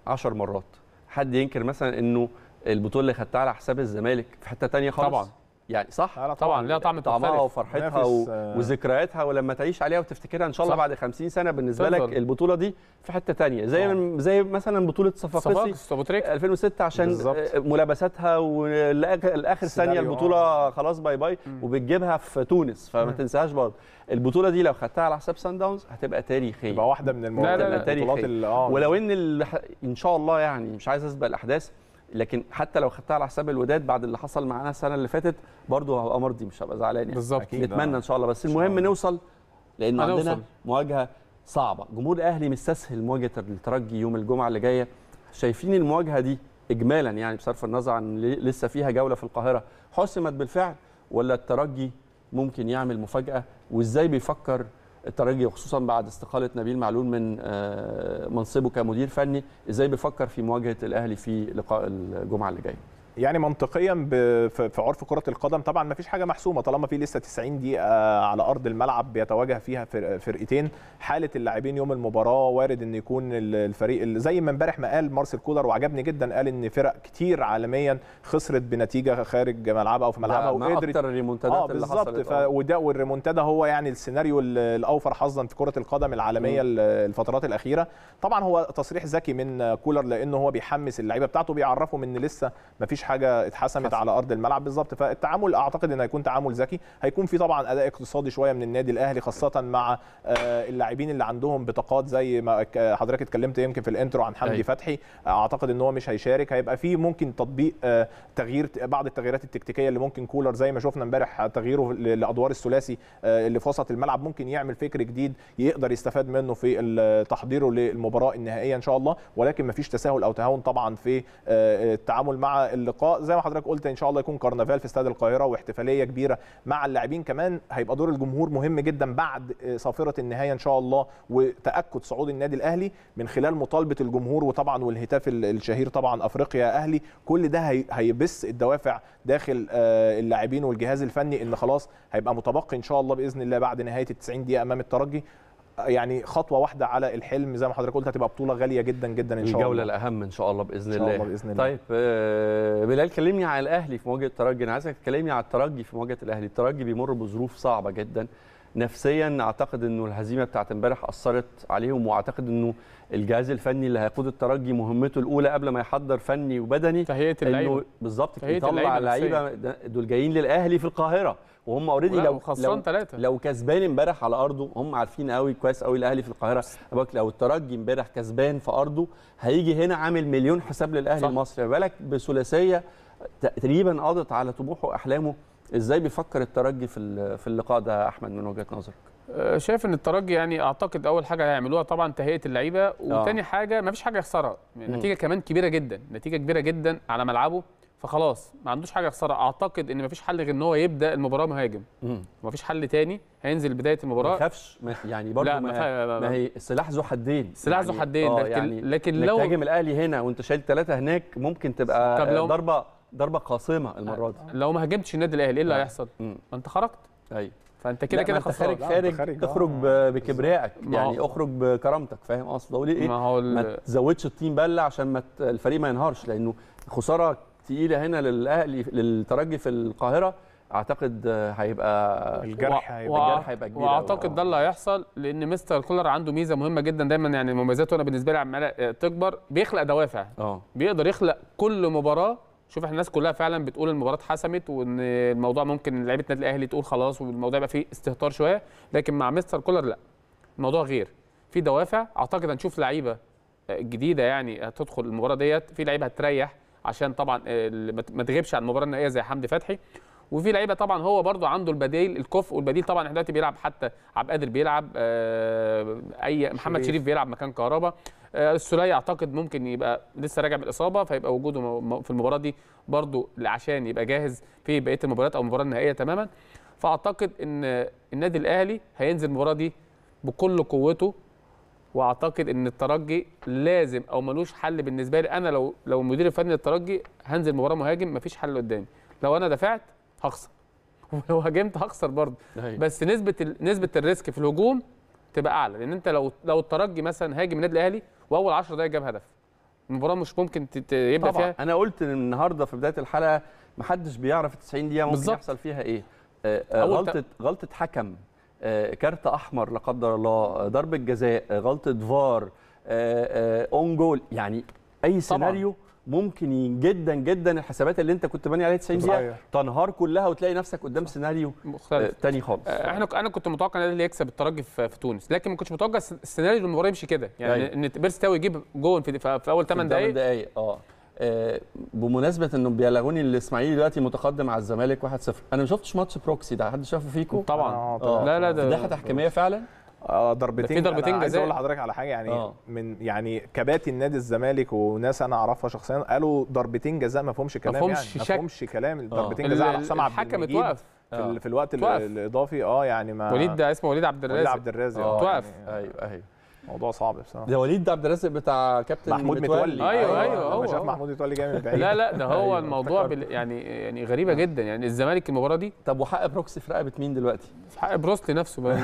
Speaker 1: 10 مرات حد ينكر مثلا انه البطوله اللي خدتها على حساب الزمالك في حته تانية خالص طبعا يعني صح طبعا, طبعا لها طعم طعمها وفرحتها و... آه. وذكرياتها ولما تعيش عليها وتفتكرها ان شاء الله صح. بعد 50 سنه بالنسبه لك البطوله دي في حته ثانيه زي من... زي مثلا بطوله صفاقسي 2006 عشان بالزبط. آه، ملابساتها والاخر ثانيه البطوله آه. خلاص باي باي وبتجيبها في تونس فما تنساهاش برضه البطوله دي لو خدتها على حساب سان داونز هتبقى تاريخيه تبقى واحده من المواقف البطولات اه ولو ان ان شاء الله يعني مش عايز اسبق الاحداث لكن حتى لو خدتها على حساب الوداد بعد اللي حصل معانا السنه اللي فاتت برضه هبقى مرضي مش هبقى زعلان يعني بالظبط نتمنى ان شاء الله بس المهم نوصل لان عندنا مواجهه صعبه جمهور الاهلي مستسهل مواجهه الترجي يوم الجمعه اللي جايه شايفين المواجهه دي اجمالا يعني بصرف النظر عن لسه فيها جوله في القاهره حسمت بالفعل ولا الترجي ممكن يعمل مفاجاه وازاي بيفكر الترجي وخصوصا بعد استقاله نبيل معلول من آه، منصبه كمدير فني ازاي بيفكر
Speaker 2: في مواجهه الاهلي في لقاء الجمعه اللي جايه يعني منطقيا في عرف كره القدم طبعا ما فيش حاجه محسومه طالما في لسه 90 دقيقه على ارض الملعب بيتواجه فيها فرقتين حاله اللاعبين يوم المباراه وارد ان يكون الفريق زي ما امبارح ما قال مارسيل كولر وعجبني جدا قال ان فرق كتير عالميا خسرت بنتيجه خارج ملعبها او في ملعبها وقدرت اكتر الريمونتادات آه اللي حصلت ف... آه. وده والريمونتادا هو يعني السيناريو الاوفر حظا في كره القدم العالميه م. الفترات الاخيره طبعا هو تصريح ذكي من كولر لانه هو بيحمس اللعيبه بتاعته بيعرفهم ان لسه ما فيش مفيش حاجه اتحسمت حسن. على ارض الملعب بالظبط فالتعامل اعتقد ان هيكون تعامل ذكي هيكون في طبعا اداء اقتصادي شويه من النادي الاهلي خاصه مع آه، اللاعبين اللي عندهم بطاقات زي ما حضرتك اتكلمت يمكن في الانترو عن حمدي أي. أيوة. فتحي اعتقد ان هو مش هيشارك هيبقى في ممكن تطبيق آه، تغيير بعض التغييرات التكتيكيه اللي ممكن كولر زي ما شفنا امبارح تغييره لادوار الثلاثي آه، اللي في وسط الملعب ممكن يعمل فكر جديد يقدر يستفاد منه في تحضيره للمباراه النهائيه ان شاء الله ولكن مفيش تساهل او تهاون طبعا في التعامل مع اللقاء زي ما حضرتك قلت ان شاء الله يكون كرنفال في استاد القاهره واحتفاليه كبيره مع اللاعبين كمان هيبقى دور الجمهور مهم جدا بعد آه، صافره النهايه ان شاء الله وتاكد صعود النادي الاهلي من خلال مطالبه الجمهور وطبعا والهتاف الشهير طبعا افريقيا اهلي كل ده هيبث الدوافع داخل آه، اللاعبين والجهاز الفني ان خلاص هيبقى متبقي ان شاء الله باذن الله بعد نهايه ال 90 دقيقه امام الترجي يعني خطوه واحده على الحلم زي ما حضرتك قلت هتبقى بطوله غاليه جدا جدا ان شاء الله الجوله الاهم
Speaker 1: ان شاء الله باذن الله ان شاء الله باذن الله طيب آه بلال كلمني على الاهلي في مواجهه الترجي انا عايزك تكلمني على الترجي في مواجهه الاهلي الترجي بيمر بظروف صعبه جدا نفسيا اعتقد انه الهزيمه بتاعت امبارح اثرت عليهم واعتقد انه الجهاز الفني اللي هيقود الترجي مهمته الاولى قبل ما يحضر فني وبدني تهيئه اللعيبه انه بالظبط يطلع اللعيبه دول جايين للاهلي في القاهره وهم اوريدي لو خسران ثلاثه لو, لو كسبان امبارح على ارضه هم عارفين قوي كويس قوي الاهلي في القاهره لو الترجي امبارح كسبان في ارضه هيجي هنا عامل مليون حساب للاهلي المصري بالك بثلاثيه تقريبا قضت على طموحه واحلامه ازاي بيفكر الترجي في في اللقاء ده احمد من وجهه نظرك آه، شايف ان الترجي
Speaker 3: يعني اعتقد اول حاجه هيعملوها طبعا تهيئه اللعيبه وتاني آه. حاجه ما فيش حاجه يخسرها النتيجه يعني كمان كبيره جدا نتيجه كبيره جدا على ملعبه فخلاص ما عندوش حاجه يخسرها اعتقد ان ما فيش حل غير ان هو يبدا المباراه مهاجم ما فيش حل تاني هينزل بدايه المباراه ما يخافش يعني برضه لا ما, ما, ما هي
Speaker 1: السلاح ذو حدين السلاح ذو يعني حدين آه، لكن, يعني لكن لو هاجم الاهلي هنا وانت شايل ثلاثه هناك ممكن تبقى ضربه ضربه قاصمه المره دي لو ما هاجمتش النادي الاهلي ايه اللي هيحصل؟ ما انت خرجت ايوه فانت كده كده خسران خارج خارج تخرج آه. بكبريائك يعني اخرج بكرامتك فاهم قصدي اقول ايه؟ ما, هو ما تزودش الطين بله عشان ما الفريق ما ينهارش لانه خساره تقيله هنا للاهلي للترجي في القاهره اعتقد هيبقى الجرح هيبقى و... الجرح هيبقى كبير
Speaker 3: واعتقد ده اللي هيحصل لان مستر كولر عنده ميزه مهمه جدا دايما يعني مميزاته انا بالنسبه لي عماله تكبر بيخلق دوافع اه بيقدر يخلق كل مباراه شوف احنا الناس كلها فعلا بتقول المباراه اتحسمت وان الموضوع ممكن لعيبه النادي الاهلي تقول خلاص والموضوع يبقى فيه استهتار شويه لكن مع مستر كولر لا الموضوع غير في دوافع اعتقد هنشوف لعيبه آه، جديده يعني هتدخل المباراه ديت في لعيبه هتريح عشان طبعا آه، ما تغيبش عن المباراه النهائيه زي حمدي فتحي وفي لعيبه طبعا هو برده عنده البديل الكفء والبديل طبعا احنا دلوقتي بيلعب حتى عبد القادر بيلعب آه، اي محمد شريف بيلعب مكان كهربا آه، السولية اعتقد ممكن يبقى لسه راجع من الاصابه فيبقى وجوده في المباراه دي برده عشان يبقى جاهز في بقيه المباريات او المباراه النهائيه تماما فاعتقد ان النادي الاهلي هينزل المباراه دي بكل قوته واعتقد ان الترجي لازم او ملوش حل بالنسبه لي انا لو لو المدير الفني للترجي هنزل مباراه مهاجم مفيش حل قدامي لو انا دفعت هخسر ولو هاجمت هخسر برضه أيوة. بس نسبه ال... نسبه الريسك في الهجوم تبقى اعلى لان انت لو لو الترجي مثلا هاجم النادي الاهلي واول 10 دقايق جاب هدف المباراه مش
Speaker 1: ممكن يبدا طبعًا. فيها انا قلت النهارده في بدايه الحلقه محدش بيعرف 90 دقيقه ممكن بالزبط. يحصل فيها ايه آه، آه، غلطه ت... غلطه حكم آه، كارت احمر لا قدر الله ضربه جزاء غلطه فار اون جول يعني اي سيناريو طبعًا. ممكن جدا جدا الحسابات اللي انت كنت باني عليها 90 دقيقه تنهار كلها وتلاقي نفسك قدام سيناريو آه، مختلف تاني خالص
Speaker 3: آه، احنا انا كنت متوقع ان الاهلي يكسب الترجي في تونس لكن ما كنتش متوقع السيناريو المباراه يمشي كده يعني أيوة. ان ان بيرستاوي يجيب جون في, في اول 8 دقائق 8
Speaker 1: دقائق اه بمناسبه انه بيلغوني الاسماعيلي دلوقتي متقدم على الزمالك 1-0
Speaker 2: انا ما شفتش ماتش بروكسي ده حد شافه فيكم طبعا آه. لا لا ده ده تحكيميه فعلا اه ضربتين في ضربتين جزاء عايز اقول لحضرتك على حاجه يعني أوه. من يعني كباتي نادي الزمالك وناس انا اعرفها شخصيا قالوا ضربتين جزاء ما فيهمش كلام مفهومش يعني ما فيهمش كلام آه. ضربتين جزاء على حسام عبد الحكم اتوقف في, في الوقت الاضافي اه يعني ما وليد اسمه وليد عبد الرازق وليد عبد الرازق آه، اتوقف يعني ايوه ايوه موضوع صعب بصراحه ده وليد عبد الرازق بتاع كابتن محمود متولي, متولي. ايوه ايوه, أيوة، هو شاف محمود متولي جاي من بعيد لا لا ده هو أيوة. الموضوع
Speaker 3: بال... يعني يعني غريبه جدا يعني الزمالك
Speaker 1: المباراه دي طب وحق بروكسي في رقبه مين دلوقتي؟ في حق بروسلي نفسه بقى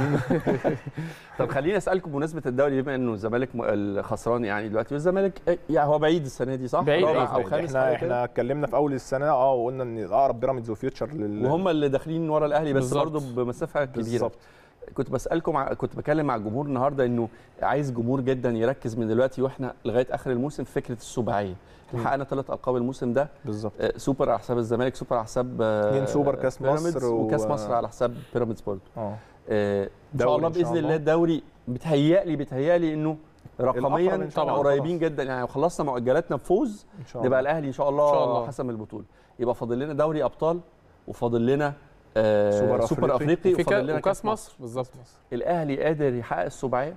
Speaker 1: طب خليني اسالكم بمناسبه الدوري بما انه الزمالك الخسران يعني دلوقتي والزمالك إيه، يعني هو بعيد السنه
Speaker 2: دي صح؟ بعيد رابع او خامس احنا احنا اتكلمنا في اول السنه اه وقلنا ان اقرب بيراميدز وفيوتشر لل... وهم اللي داخلين ورا الاهلي بس برضه بمسافه كبيره بالظبط كنت بسالكم كنت بكلم مع
Speaker 1: الجمهور النهارده انه عايز جمهور جدا يركز من دلوقتي واحنا لغايه اخر الموسم في فكره السباعيه احنا حققنا ثلاث القاب الموسم ده بالظبط آه، سوبر على حساب الزمالك سوبر على حساب اثنين آه، سوبر كاس مصر و... وكاس مصر على حساب بيراميدز برضه اه ان شاء الله باذن الله الدوري بتهيألي بتهيألي انه رقميا طبعا قريبين جدا يعني خلصنا مؤجلاتنا بفوز نبقى الاهلي ان شاء الله, إن شاء الله. حسم البطوله يبقى فاضل لنا دوري ابطال وفاضل لنا سوبر, آه، سوبر افريقي, أفريقي في كاس مصر
Speaker 2: بالظبط الاهلي قادر يحقق السبعيه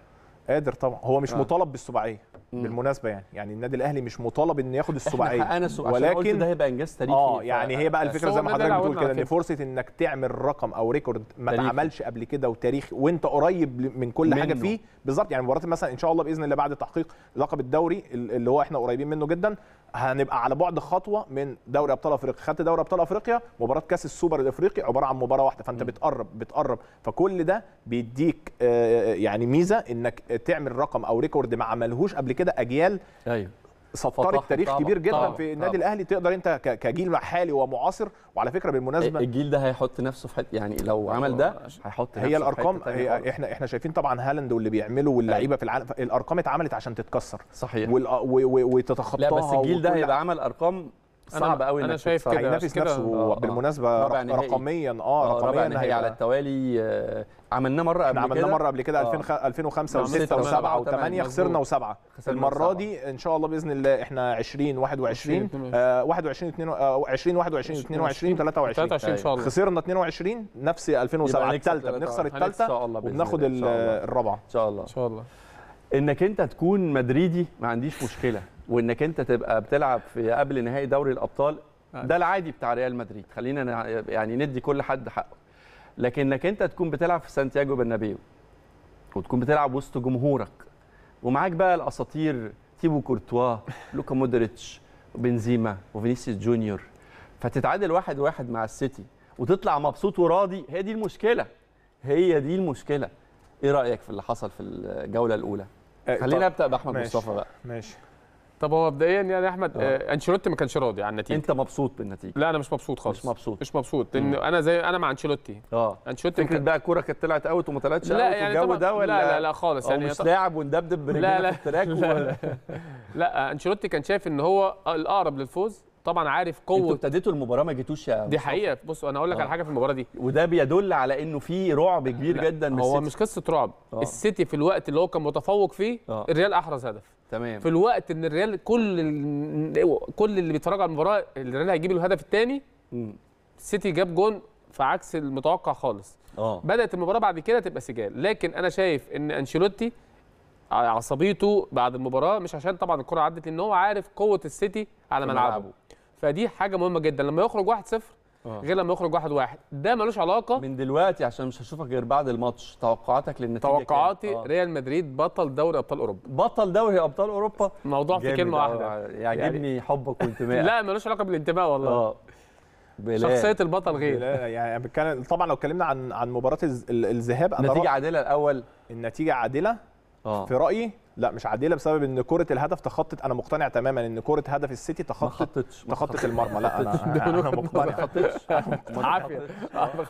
Speaker 2: قادر طبعا هو مش آه. مطالب بالسبعيه بالمناسبه يعني يعني النادي الاهلي مش مطالب انه ياخد السبعيه انا ولكن ده
Speaker 1: هيبقى انجاز تاريخي اه يعني هي بقى الفكره زي ما حضرتك بتقول كده ان فرصه
Speaker 2: انك تعمل رقم او ريكورد ما اتعملش قبل كده وتاريخي وانت قريب من كل منه. حاجه فيه بالظبط يعني مباراه مثلا ان شاء الله باذن الله بعد تحقيق لقب الدوري اللي هو احنا قريبين منه جدا هنبقى على بعد خطوه من دوري ابطال افريقيا خدت دوري ابطال افريقيا مباراه كاس السوبر الافريقي عباره عن مباراه واحده فانت بتقرب بتقرب فكل ده بيديك آه، آه، يعني ميزه انك تعمل رقم او ريكورد ما عملهوش قبل كده اجيال ايوه صفقات تاريخ طبعًا. كبير جدا طبعًا. في النادي الاهلي تقدر انت كجيل حالي ومعاصر وعلى فكره بالمناسبه إيه، الجيل
Speaker 1: ده هيحط نفسه في حته يعني لو عمل ده هيحط هي الارقام هي
Speaker 2: احنا احنا شايفين طبعا هالاند واللي بيعمله واللعيبه أيوه. في العالم الارقام اتعملت عشان تتكسر صحيح وتتخطاها لا بس الجيل ده هيبقى عمل
Speaker 1: ارقام صعب قوي انك شايف كده هينافس نفسه آه, آه، بالمناسبه آه،, آه رقميا اه رقميا نهائي على
Speaker 2: التوالي آه عملناه مره قبل كده عملناه مره قبل كده 2005 و6 و7 و8 خسرنا و7 المره دي ان شاء الله باذن الله احنا 20 21 21 22 21 22 23 ان شاء الله خسرنا 22 نفس 2007 الثالثه بنخسر الثالثه وبناخد الرابعه ان
Speaker 1: شاء الله ان شاء الله انك انت تكون مدريدي ما عنديش مشكله وانك انت تبقى بتلعب في قبل نهائي دوري الابطال آه. ده العادي بتاع ريال مدريد خلينا يعني ندي كل حد حقه لكنك انت تكون بتلعب في سانتياغو برنابيو وتكون بتلعب وسط جمهورك ومعاك بقى الاساطير تيبو كورتوا لوكا مودريتش وبنزيما وفينيسيوس جونيور فتتعادل واحد واحد مع السيتي وتطلع مبسوط وراضي هي دي المشكله هي دي المشكله ايه رايك في اللي حصل في الجوله الاولى آه، خلينا نبدا باحمد مصطفى بقى ماشي طب هو مبدئيا يعني يا
Speaker 3: احمد آه. آه. انشيلوتي ما كانش راضي عن النتيجه انت مبسوط بالنتيجه لا انا مش مبسوط خالص مش مبسوط مش مبسوط لان انا زي انا مع انشيلوتي اه انشيلوتي فكره بقى الكوره كانت طلعت اوت وما طلعتش اوت يعني الجو ده ولا لا لا, لا خالص يعني مش لاعب
Speaker 1: وندبدب لا في التراك لا لا,
Speaker 3: لا انشيلوتي كان شايف ان هو الاقرب للفوز طبعا عارف قوه انتوا ابتديتوا
Speaker 1: المباراه ما جيتوش يا دي
Speaker 3: حقيقه بص انا اقول لك آه. على حاجه في المباراه دي وده بيدل على انه في رعب كبير لا. جدا هو مش قصه رعب آه. السيتي في الوقت اللي هو كان متفوق فيه آه. الريال احرز هدف تمام في الوقت ان الريال كل كل اللي بيتفرجوا على المباراه الريال هيجيب الهدف الثاني السيتي جاب جون في عكس المتوقع خالص أوه. بدات المباراه بعد كده تبقى سجال لكن انا شايف ان انشيلوتي عصبيته بعد المباراه مش عشان طبعا الكره عدت لان هو عارف قوه السيتي على ملعبه فدي حاجه مهمه جدا لما يخرج 1-0 أوه. غير لما يخرج واحد واحد
Speaker 1: ده ملوش علاقه من دلوقتي عشان مش هشوفك غير بعد الماتش توقعاتك للنتيجه توقعاتي آه. ريال مدريد بطل دوري ابطال اوروبا بطل دوري ابطال اوروبا موضوع في كلمه واحده يعجبني يعني... حبك وانتمائك لا ملوش
Speaker 2: علاقه بالانتماء والله اه
Speaker 1: شخصيه البطل غير بلا.
Speaker 2: يعني بتكلم طبعا لو اتكلمنا عن عن مباراه الذهاب انا النتيجه عادله الاول النتيجه عادله أوه. في رايي لا مش عادله بسبب ان كره الهدف تخطت انا مقتنع تماما ان كره هدف السيتي تخطت تخطت المرمى لا انا انا مقتنع عافيه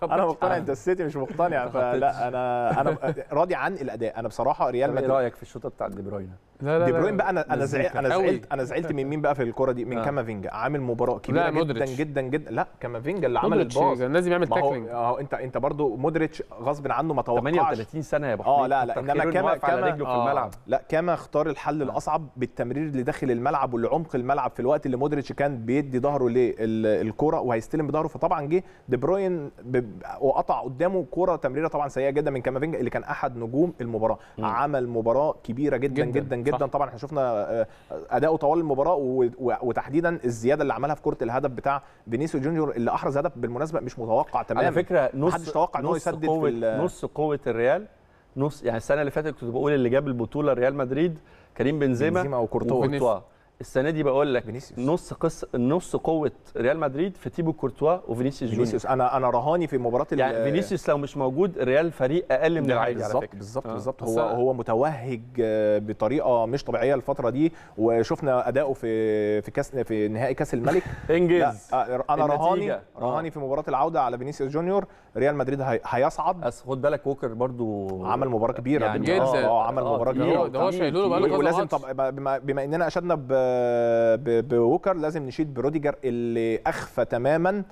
Speaker 2: انا مقتنع انت السيتي مش مقتنع فلا انا انا راضي عن الاداء انا بصراحه ريال إيه مدريد ايه رايك في الشوطه بتاعت دي بروين لا لا دي بروين بقى انا انا زعلت انا زعلت انا زعلت من مين بقى في الكره دي من آه. كامافينجا عامل مباراه كبيره جدا جدا جدا لا كامافينجا اللي عمل الباص لازم يعمل تاكلينج اهو انت انت برده مودريتش غصب عنه ما توقعش 38 سنه يا ابو اه لا لا انما كما كما في الملعب آه، لا ياما اختار الحل الاصعب بالتمرير لداخل الملعب ولعمق الملعب في الوقت اللي مودريتش كان بيدي ظهره للكوره وهيستلم بظهره فطبعا جه دي بروين وقطع قدامه كوره تمريره طبعا سيئه جدا من كامافينجا اللي كان احد نجوم المباراه م. عمل مباراه كبيره جدا جدا جدا, جداً. طبعا احنا شفنا آه، اداؤه طوال المباراه وتحديدا الزياده اللي عملها في كره الهدف بتاع فينيسيو جونيور اللي احرز هدف بالمناسبه مش متوقع تماما على فكره نص محدش توقع نص
Speaker 1: قوه الريال نص يعني السنه اللي فاتت كنت بقول اللي جاب البطوله ريال مدريد كريم بنزيما بنزيما وكورتوا السنه دي بقول لك فينيسيوس نص قصه نص قوه ريال مدريد في تيبو كورتوا وفينيسيوس فينيسيوس انا انا رهاني في مباراه يعني فينيسيوس لو مش موجود ريال فريق اقل من العادي على فكره بالظبط آه. بالظبط هو هو
Speaker 2: متوهج آه، بطريقه مش طبيعيه الفتره دي وشفنا اداؤه في في كاس في نهائي كاس الملك انجز آه، انا رهاني آه. رهاني في مباراه العوده على فينيسيوس جونيور ريال مدريد هيصعد بس خد بالك ووكر برضو عمل مباراه كبيره يعني اه عمل مباراه كبيره ده هو شايلوله بقاله ولازم طب بما اننا اشدنا آه، بوكر لازم نشيد بروديجر اللي اخفى تماما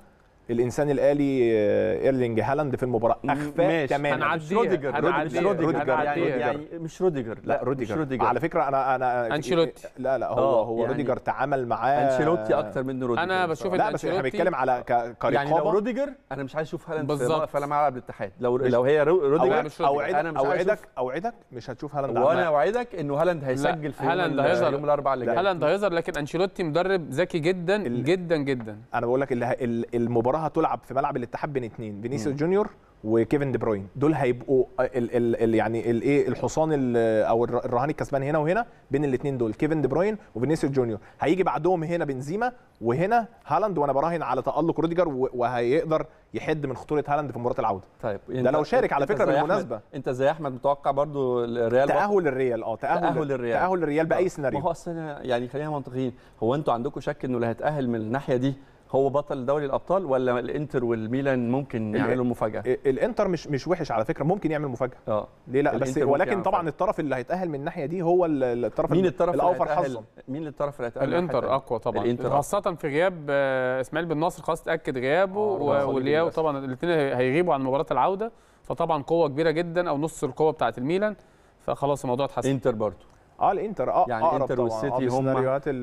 Speaker 2: الانسان الالي آه، ايرلينج هالاند في المباراه اخفى تماما مش روديجر هنعديها. روديجر يعني, يعني, مش روديجر لا, لا روديجر. مش روديجر على فكره انا انا انشيلوتي لا لا هو آه، هو يعني روديجر تعامل معاه انشيلوتي اكتر منه روديجر انا بشوف لا بس احنا بنتكلم على كرقابه يعني لو روديجر انا مش عايز اشوف هالاند في
Speaker 1: ملعب الاتحاد لو لو هي روديجر اوعدك اوعدك
Speaker 2: اوعدك مش هتشوف هالاند وانا اوعدك
Speaker 1: انه هالاند هيسجل في هالاند هيظهر يوم الاربعاء اللي جاي هالاند
Speaker 2: هيظهر لكن انشيلوتي مدرب ذكي جدا جدا جدا انا بقول لك المباراه عمرها تلعب في ملعب الاتحاد بين اثنين فينيسيوس جونيور وكيفن دي بروين دول هيبقوا الـ الـ الـ يعني الايه الحصان او الرهان الكسبان هنا وهنا بين الاثنين دول كيفن دي بروين وفينيسيوس جونيور هيجي بعدهم هنا بنزيما وهنا هالاند وانا براهن على تالق روديجر وهيقدر يحد من خطوره هالاند في مباراه العوده طيب ده لو شارك على فكره بالمناسبه
Speaker 1: انت زي احمد متوقع برضو الريال تاهل الريال اه تاهل, تأهل الريال تاهل الريال باي طيب، سيناريو ما هو اصل يعني خلينا منطقيين هو انتوا عندكم شك انه اللي هيتاهل من الناحيه دي هو بطل دوري الابطال ولا الانتر والميلان ممكن
Speaker 2: يعملوا مفاجاه الانتر مش مش وحش على فكره ممكن يعمل مفاجاه اه ليه لا بس ولكن طبعا الطرف اللي هيتاهل من الناحيه دي هو الطرف مين الطرف الاوفر حظا مين الطرف اللي هيتاهل الانتر اقوى طبعا
Speaker 3: الانتر خاصه في غياب آه، اسماعيل بن ناصر خلاص تاكد غيابه آه، والياو طبعا الاثنين هيغيبوا عن مباراه العوده فطبعا قوه كبيره جدا او نص القوه بتاعه الميلان فخلاص الموضوع اتحسن انتر برضه اه الانتر اه
Speaker 1: يعني انتر والسيتي آه، هم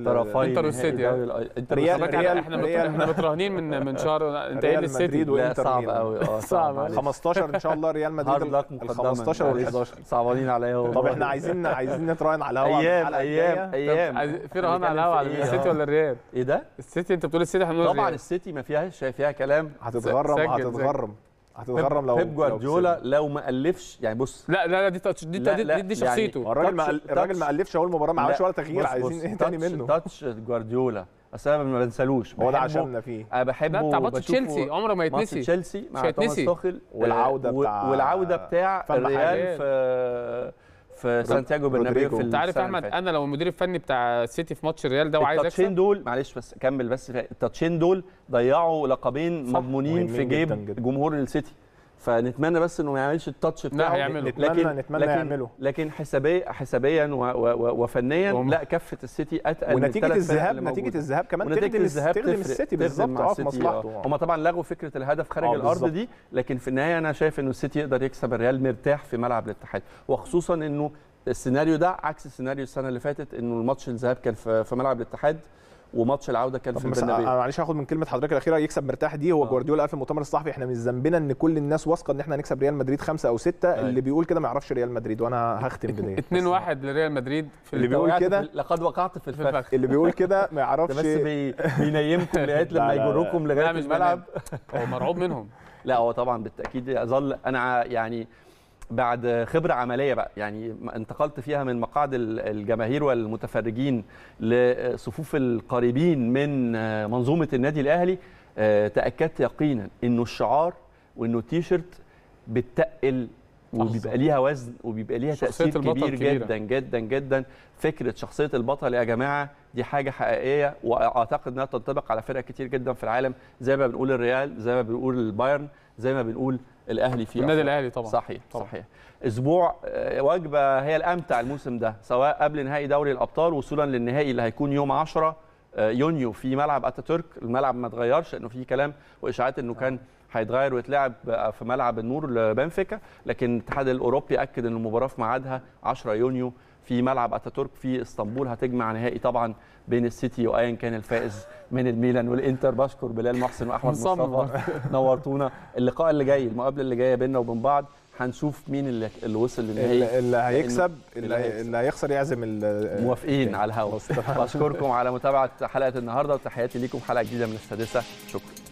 Speaker 1: طرفين انتر والسيتي
Speaker 3: يعني انتر ريال يعني احنا ريال احنا مترهنين من من شهر انت قايل السيتي لا صعب
Speaker 1: قوي اه صعب 15 ان شاء الله ريال مدريد ال 15 وال 11 صعبانين عليا إيه؟ طب احنا عايزين عايزين
Speaker 2: نتراهن على الهوا ايام ايام ايام في رهان على الهوا على إيه السيتي ولا
Speaker 1: الريال ايه ده؟ السيتي انت بتقول السيتي احنا طبعا السيتي ما فيهاش فيها كلام هتتغرم هتتغرم
Speaker 2: هتتغرم لو بيب جوارديولا
Speaker 1: لو ما الفش يعني بص لا لا دي تاتش دي دي, دي, يعني دي شخصيته يعني الراجل ما الراجل ما الفش اول مباراه ما عملش ولا تغيير عايزين ايه تاني منه تاتش جوارديولا اصل انا ما بنسالوش هو ده عشاننا فيه انا بحبه بتاع ماتش تشيلسي عمره ما يتنسي ماتش تشيلسي مع توماس توخل والعوده بتاع والعوده بتاع الريال في في سانتياغو برنابيو في انت عارف احمد
Speaker 3: انا لو المدير الفني بتاع سيتي في ماتش الريال ده وعايز التاتشين
Speaker 1: دول معلش بس كمل بس التاتشين دول ضيعوا لقبين مضمونين في جيب جمهور السيتي فنتمنى بس انه ما يعملش التاتش بتاعه لا هيعمله نتمنى لكن نتمنى لكن يعمله لكن حسابيا حسابيا وفنيا لا كفه السيتي اتقل ونتيجه الذهاب نتيجه الذهاب كمان تخدم تخدم السيتي بالظبط اه في مصلحته آه. هم طبعا لغوا فكره الهدف خارج آه، الارض دي لكن في النهايه انا شايف انه السيتي يقدر يكسب الريال مرتاح في ملعب الاتحاد وخصوصا انه السيناريو ده عكس السيناريو السنه اللي فاتت انه الماتش الذهاب كان في ملعب الاتحاد وماتش العوده كان في البرنابيو
Speaker 2: معلش هاخد من كلمه حضرتك الاخيره يكسب مرتاح دي هو آه. جوارديولا قال في المؤتمر الصحفي احنا من ذنبنا ان كل الناس واثقه ان احنا هنكسب ريال مدريد خمسه او سته آه. اللي بيقول كده ما يعرفش ريال مدريد وانا هختم بدايه
Speaker 3: 2 1 لريال مدريد في اللي بيقول كده لقد وقعت في الفخ اللي بيقول كده
Speaker 2: ما يعرفش بس
Speaker 1: بينيمكم لغايه لما يجركم لغايه الملعب هو مرعوب منهم لا هو طبعا بالتاكيد ظل انا يعني بعد خبره عمليه بقى يعني انتقلت فيها من مقاعد الجماهير والمتفرجين لصفوف القريبين من منظومه النادي الاهلي آه، تاكدت يقينا انه الشعار وانه التيشيرت بتتقل وبيبقى ليها وزن وبيبقى ليها تاثير كبير كبيرة. جدا جدا جدا فكره شخصيه البطل يا جماعه دي حاجه حقيقيه واعتقد انها تنطبق على فرق كتير جدا في العالم زي ما بنقول الريال زي ما بنقول البايرن زي ما بنقول الاهلي فيه النادي الاهلي طبعا صحيح طبعا. صحيح اسبوع آه، وجبه هي الامتع الموسم ده سواء قبل نهائي دوري الابطال وصولا للنهائي اللي هيكون يوم 10 آه، يونيو في ملعب اتاتورك الملعب ما اتغيرش لانه في كلام واشاعات انه كان هيتغير ويتلعب آه، في ملعب النور لبنفيكا لكن الاتحاد الاوروبي اكد ان المباراه في ميعادها 10 يونيو في ملعب اتاتورك في اسطنبول هتجمع نهائي طبعا بين السيتي وايا كان الفائز من الميلان والانتر بشكر بلال محسن واحمد مصطفى نورتونا اللقاء اللي جاي المقابله اللي جايه بيننا وبين بعض هنشوف مين اللي, اللي وصل للنهائي اللي هيكسب اللي, اللي
Speaker 2: هيخسر يعزم موافقين على الهوا بشكركم
Speaker 1: على متابعه حلقه النهارده وتحياتي ليكم حلقه جديده من السادسه شكرا